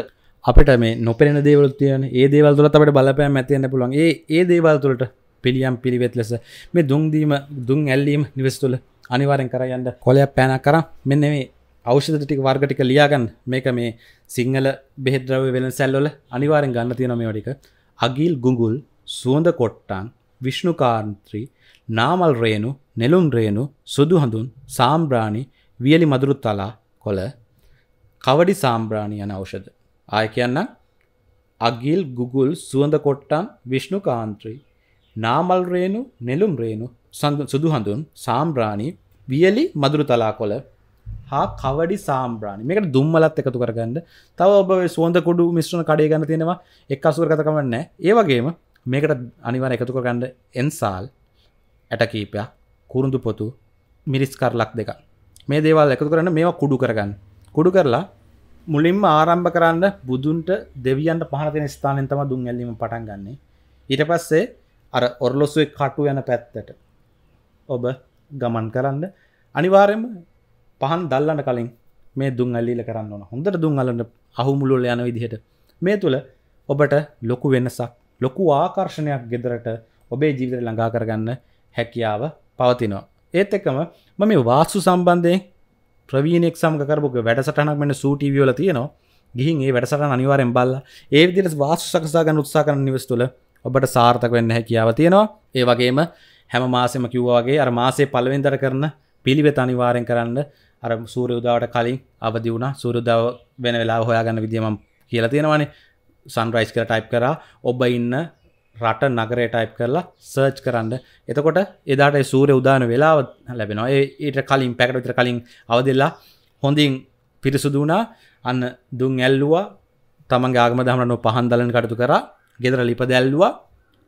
අපට මේ නොපෙන දේවල් තියන ඒ දේවල් තුළ අපට බලපෑම ඇතියන්න පුළුවන් ඒ ඒ දේවල් තුළට පිළියම් පිළිවෙත් ලෙස මේ දුන්දීම දුන් ඇල්ලීම නිවස් තුළ අනිවාරෙන් කරයන්න කොලයක් පෑන කර මෙන්න මේ ෞෂධ ටික වර්ග ටික ලියාගන්න මේක මේ සිංහල බෙහෙද්‍රව වෙන සැල්වල අනිවාරෙන් ගන්න තියෙනම ටික අගිල් ගුගුල් සුවඳ කොට්ටන් විශ්ණුකාන්ත්‍රී නාමල් රේනු නෙලුම් රේනු සුදු හඳුන් සාම්බ්‍රාණි වියලි මදුරු තලා කොළ කවඩි සාම්බ්‍රාණි යන ඖෂධ ආය කියන්න අගිල් ගුගුල් සුවඳ කොට්ටන් විශ්ණුකාන්ත්‍රී නාමල් රේනු නෙලුම් රේනු සුදු හඳුන් සාම්බ්‍රාණි වියලි මදුරු තලා කොළ හා කවඩි සාම්්‍රාණ මේකට දුම්මලත් එකතු කරගන්න තව ඔබ සුවඳ කොඩු මිශ්‍රණ කඩේ ගන්න තියෙනවා එක් අසුර කතකමන්න ඒවගේම මේකට අනිවර එකතු කරගන්න එන්සාල් ඇටකීපයක් කුරුඳු පොතු මිරිස් කරලක් දෙක මේ දේවල් එකතු කරන්න මේවා කුඩු කරගන්න කුඩු කරලා මුලින්ම ආරම්භ කරන්න බුදුන්ට දෙවියන්ට පහනතින ස්ථානෙන් තම දුන් ඇල්ලීම පටන් ගන්නේ ඊට පස්සේ අර ඔරලොස්සුවේ කටු යන පැත්තට ඔබ ගමන් කරන්න අනිවාර්යම පහන් දල්ලන්න කලින් මේ දුන් අල්ලිල කරන්න ඕන හොඳට දුන් අලන්න අහුමුළුල් යන විදිහට මේ තුළ ඔබට ලොකු වෙනසක් ලොකු ආකර්ෂණයක් ගෙදරට ඔබේ ජීවිතර ළඟා කරගන්න හැකියාව පවතිනවා. ඒත් එකම මම වාස්සු සම්බන්ධයෙන් ප්‍රවීණෙක් සම්කරපුක වැඩසටනක් මෙන්න සූටිවියෝල තියනවා ගිහින් ඒ වැඩසටන අනිවාරෙන් බල්ල ඒ විදිර වාස්සු සකසාගන්න උත්සා කරන නිවස් තුළ ඔබට සාර්ථක වෙන්න හැකියාව තියෙනවා ඒ වගේම හැම මාසෙම කිව්වාගේ අර මාසේ පළවෙන්දර කරන පිළිවෙත අනිවාරෙන් කරන්න අර සූරයෝදාවට කලින් අවදි වුණ සූරුදාව වෙන වෙලා හොයාගන්න විදිම කියලා තියෙනවානේ සන්රයිස් කර ටයිප් කරා ඔබ ඉන්න රට නගරය ටයිප් කරලා සර්ච් කරන්න එතකොට එදාට සූරය උදාන වෙලාව ලැබෙනවා ඒට කලින් පැකට විතර කලින් අවදෙල්ලා හොඳින් පිරිසුදු වුණා අන්න දුන් ඇල්ලුවා තමන් ගාගම දහමනු පහන්දලන කටතු කර ගෙදර ලිප දැල්ලවා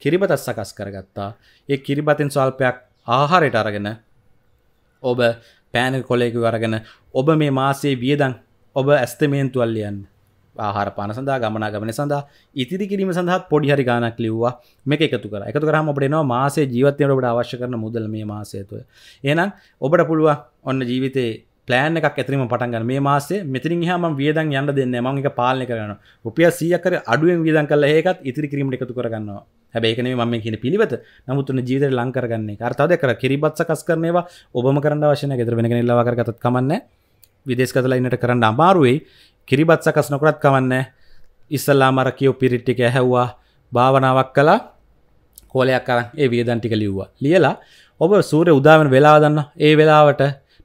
කිරිබතත් සකස් කරගත්තා ඒ කිරිබතෙන් ස්වල්පයක් ආහාරයට අරගෙන ඔබ පෑන කොලෙකු අරගෙන ඔබ මේ මාසේ වියදං ඔබ ඇස්තමේන්තුවල්ලියන්න ආහාර පාන සඳහා ගමනා ගමන සඳහා ඉතිරි කිරීම සඳහත් පොඩි හරි ගානක් ලිව්වා මේක එකතු කර එකතු කරාම ඔබට එනවා මාසේ ජීවිතයට ඔබට අවශ්‍ය කරන මුදල් මේ මාසය තුළ එහෙනම් ඔබට පුළුවන් ඔන්න ජීවිතේ පලෑන එකක් ඇතරම පටන්ගන්න මේ මාසේ මෙතිරින් හම වියදන් යන්න දෙන්න මංක පාලන කරන උපිය සියකර අඩුවෙන් වියදන් කල ඒකත් ඉතිරි කිරීමට එකතු කරගන්න හැබැයිකන ම කියන පිළිවත නමුත්තුන ජීවිත ලංකරගන්නේ අර්තාද කර කිරිබත් සකස් කරනවා ඔබම කරන්න වශන ගෙතර වෙන ලවාකරගතත් කමන්න විදේශ කතලයින්නට කරන්න අමාරුවයි කිරිබත් සකස් නොකරත් කවන්න ඉස්සල්ලා මර කියෝ පිරිට්ටික හැව්වා භාවනාවක් කලා කෝලයක් කරන්න ඒ වියදන්ටික ලිව්වා ලියලා ඔබ සූරය උදාවන වෙලාදන්න ඒ වෙලාවට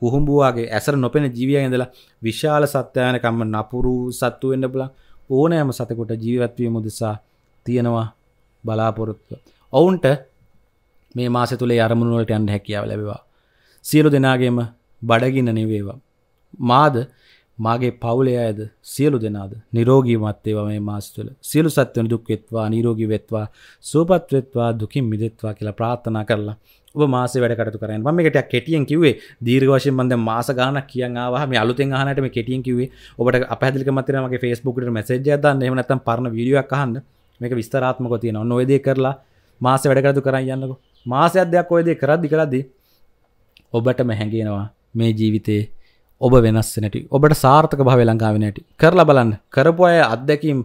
කුහුම්ඹුවාගේ ඇසර නොපෙන ජීවියන් ඉඳලා විශාල සත්‍යයනකම්ම නපුරු සත්තු වෙන්න බලා ඕනෑම සතෙකුට ජීවත්වීම උදෙසා තියෙනවා බලාපොරොත්තු. ඔවුන්ට මේ මාස තුළේ අරමුණු වලට යන්න හැකියාව ලැබෙවා. සියලු දෙනාගේම බඩගින්න නිවේවා. මාද මාගේ පවුලේ අයද සියලු දෙනාද නිරෝගීමත් ඒවා මේ මාස තුළ සියලු සත්වයන් දුක් වෙත්වා නිරෝගී වෙත්වා සුවපත් වෙත්වා දුකින් මිදෙත්වා කියලා ප්‍රාර්ථනා කරලා ඔබ මාස වැඩකට කරන ම එකට කෙටියෙන් කිවේ දීර්වශය මද මාස ගාන කිය වා අලුත හනට කෙටියෙන් කිවේ ඔබට අපහදිලි මතරමගේ ෆස්බුකට මසේජ දන්න එමනත්තම් පරන විඩියක් කහන්න මේක විස්තරාත්මක තියෙන නොවේදේ කරලා මාස වැඩකරතු කරන්න යන්නක මාසයක් දෙයක් ඔයදේ කරද්දි කරද්දී ඔබටම හැඟෙනවා මේ ජීවිතයේ ඔබ වෙනස් නැටි ඔබට සාර්ථක භාව ලංකාවෙනට කරලා බලන්න කරපු අය අත්දැකීම්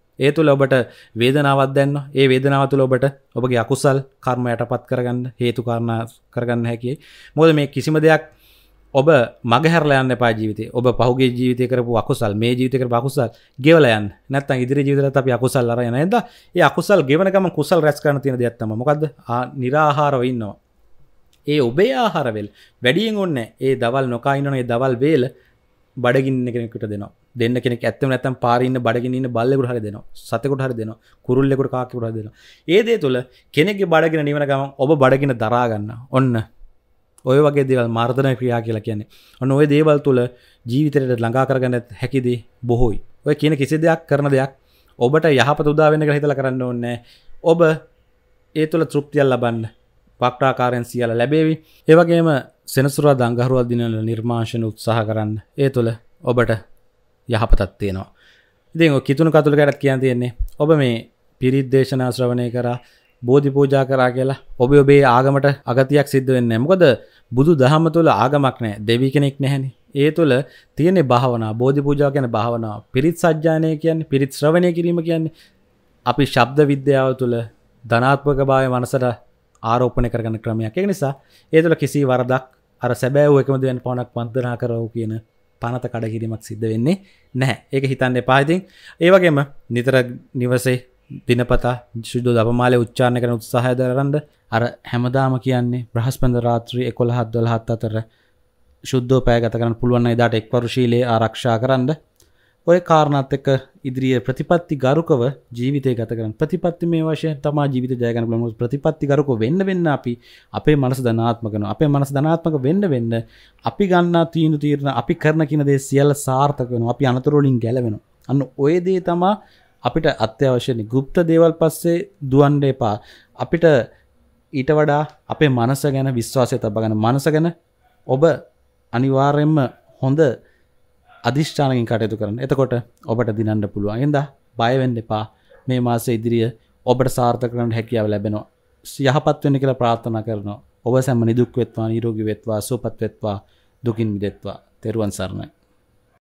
ඒ තුළ ඔබට වේදනාවත් දැන්න ඒ වේදනාව තුළ ඔබට ඔබගේ අකුසල් කර්ම යටපත් කරගන්න හේතු කාරණා කරගන්න හැකි මොද මේ කිසිම දෙයක් ඔබ මගහැරලයන්න පා ජීවිතය ඔබ පහුගේ ජීවිතය කරපු අකුසල් මේ ජීවිතක පකුසල් ගෙවලයන් නැත්තන් ඉදිරි ජීවිතර අප අකුසල් අරයන ඇද ඒ අකුසල් ගෙවනකම කුසල් රැස් කරන තියෙන දෙයක්ත්තම මොකද නිරාහාරව ඉන්නවා ඒ ඔබේ ආහාරවෙල් වැඩියෙන් ඔන්න ඒ දවල් නොකයිනනේ දවල් වේල බඩගින්න කෙනෙකුට දෙනවා දෙන්න කෙනෙක් ඇත්තම නැත්තම් පාරින්න බඩගෙන ඉන්න බල්ලෙකුට හරි දෙනවා සතෙකුට හරි දෙනවා කුරුල්ලෙකුට කාක්කෙකුට හරි දෙනවා ඒ දේ තුල කෙනෙක්ගේ බඩගෙන නිවන ගමන් ඔබ බඩගෙන දරා ගන්න ඔන්න ඔය වගේ දේවල් මර්ධන ක්‍රියා කියලා කියන්නේ ඔන්න ওই දේවල් තුල ජීවිතයට ළඟා කරගන්න හැකි දේ බොහෝයි ඔය කියන කිසි දෙයක් කරන දෙයක් ඔබට යහපත උදා වෙන්න කියලා හිතලා කරන්න ඕනේ ඔබ ඒ තුල තෘප්තියක් ලබන්න වක්රාකාරයෙන් සියල්ල ලැබේවි ඒ වගේම සෙනසුරා දඟහරුවා දිනවල නිර්මාණශන උත්සාහ කරන්න ඒ තුල ඔබට යහපතත් තියෙනවා ඉතින් කිතුුණු කතුළ කැටත් කියන්න තියෙන්නේ ඔබ මේ පිරිත් දේශනා ශ්‍රවණය කරා බෝධි පූජා කරා කියලා ඔබ ඔබේ ආගමට අගතියක් සිද්ධ වෙන්නේ මොකද බුදු දහම තුළ ආගමක් නෑ දෙවි කෙනෙක් නැහැනි ඒ තුළ තියෙන භාවනා බෝධි පූජා කියන භාවනා පිරිත් සජ්ජානය කියන්නේ පිරිත් ශ්‍රවණය කිරීම කියන්නේ අපි ශබ්ද විද්‍යාව තුළ ධනාත්මක භාවය මනසට ආරෝපණය කරගන්න ක්‍රමයක් ඒ නිසා ඒ තුළ කිසි වරදක් අර සැබෑ එකමද වෙන පවණක් වන්දනා කරව කියන පනත කඩකිරීමක් සිද්ධ වෙන්නේ නැහැ ඒක හිතන්න එපාහිතින් ඒවගේම නිතර නිවසේ දිනපතා ශුද්ධ දපමාලය උච්චාණ කරන උත්සාහය දරන්ද අර හැමදාම කියන්නේ බ්‍රහස්පන්ද රාත්‍රී එකොළ හත්දොල හත් අතර ශුද්ධෝ පෑගත කරන පුළුවන් එදාට එක්වරුශීලයේ ආරක්ෂා කරන්න ඔය කාරණත් එක්ක ඉදිරිිය ප්‍රතිපත්ති ගරුකව ජීවිතය ගතකරන ප්‍රතිපත්ති මේ වශය තමා ජීවිත ජයගන ලම ප්‍රතිපත්ති ගරුක වෙන්න වෙන්න අපි අපේ මනස ධනාත්මකන අපේ මනස ධනාත්මක වෙන්න වෙන්න අපි ගන්න තීනු තීරණ අපි කරන කිනදේ සියල්ල සාර්ථක වෙන අපි අනතුරෝලින් ගැලවෙන අන්න ඔයදේ තමා අපිට අත්‍යවශ්‍යනි ගුප්ත දේවල් පස්සේ දුවන්ඩ එපා අපිට ඊට වඩා අපේ මනස ගැන විශ්වාසය තබගන මනස ගැන ඔබ අනිවාරයෙන්ම හොඳ අධිෂ්ඨානකින් කටයුතු කරන එතකොට ඔබට දිනන්න පුළුවන් එද බයවෙන්න එපා මේ මාස ඉදිරිිය ඔබට සාර්ථකරන හැකියාව ලැබෙනවා යහපත්වන්න කියලා ප්‍රාර්ථනා කරනවා ඔබ සැම නිදුක් වෙත්වා නිරෝගි වෙත්වා සූපත් වෙත්වා දුකින් විදෙත්වා තෙරුවන් සරණයි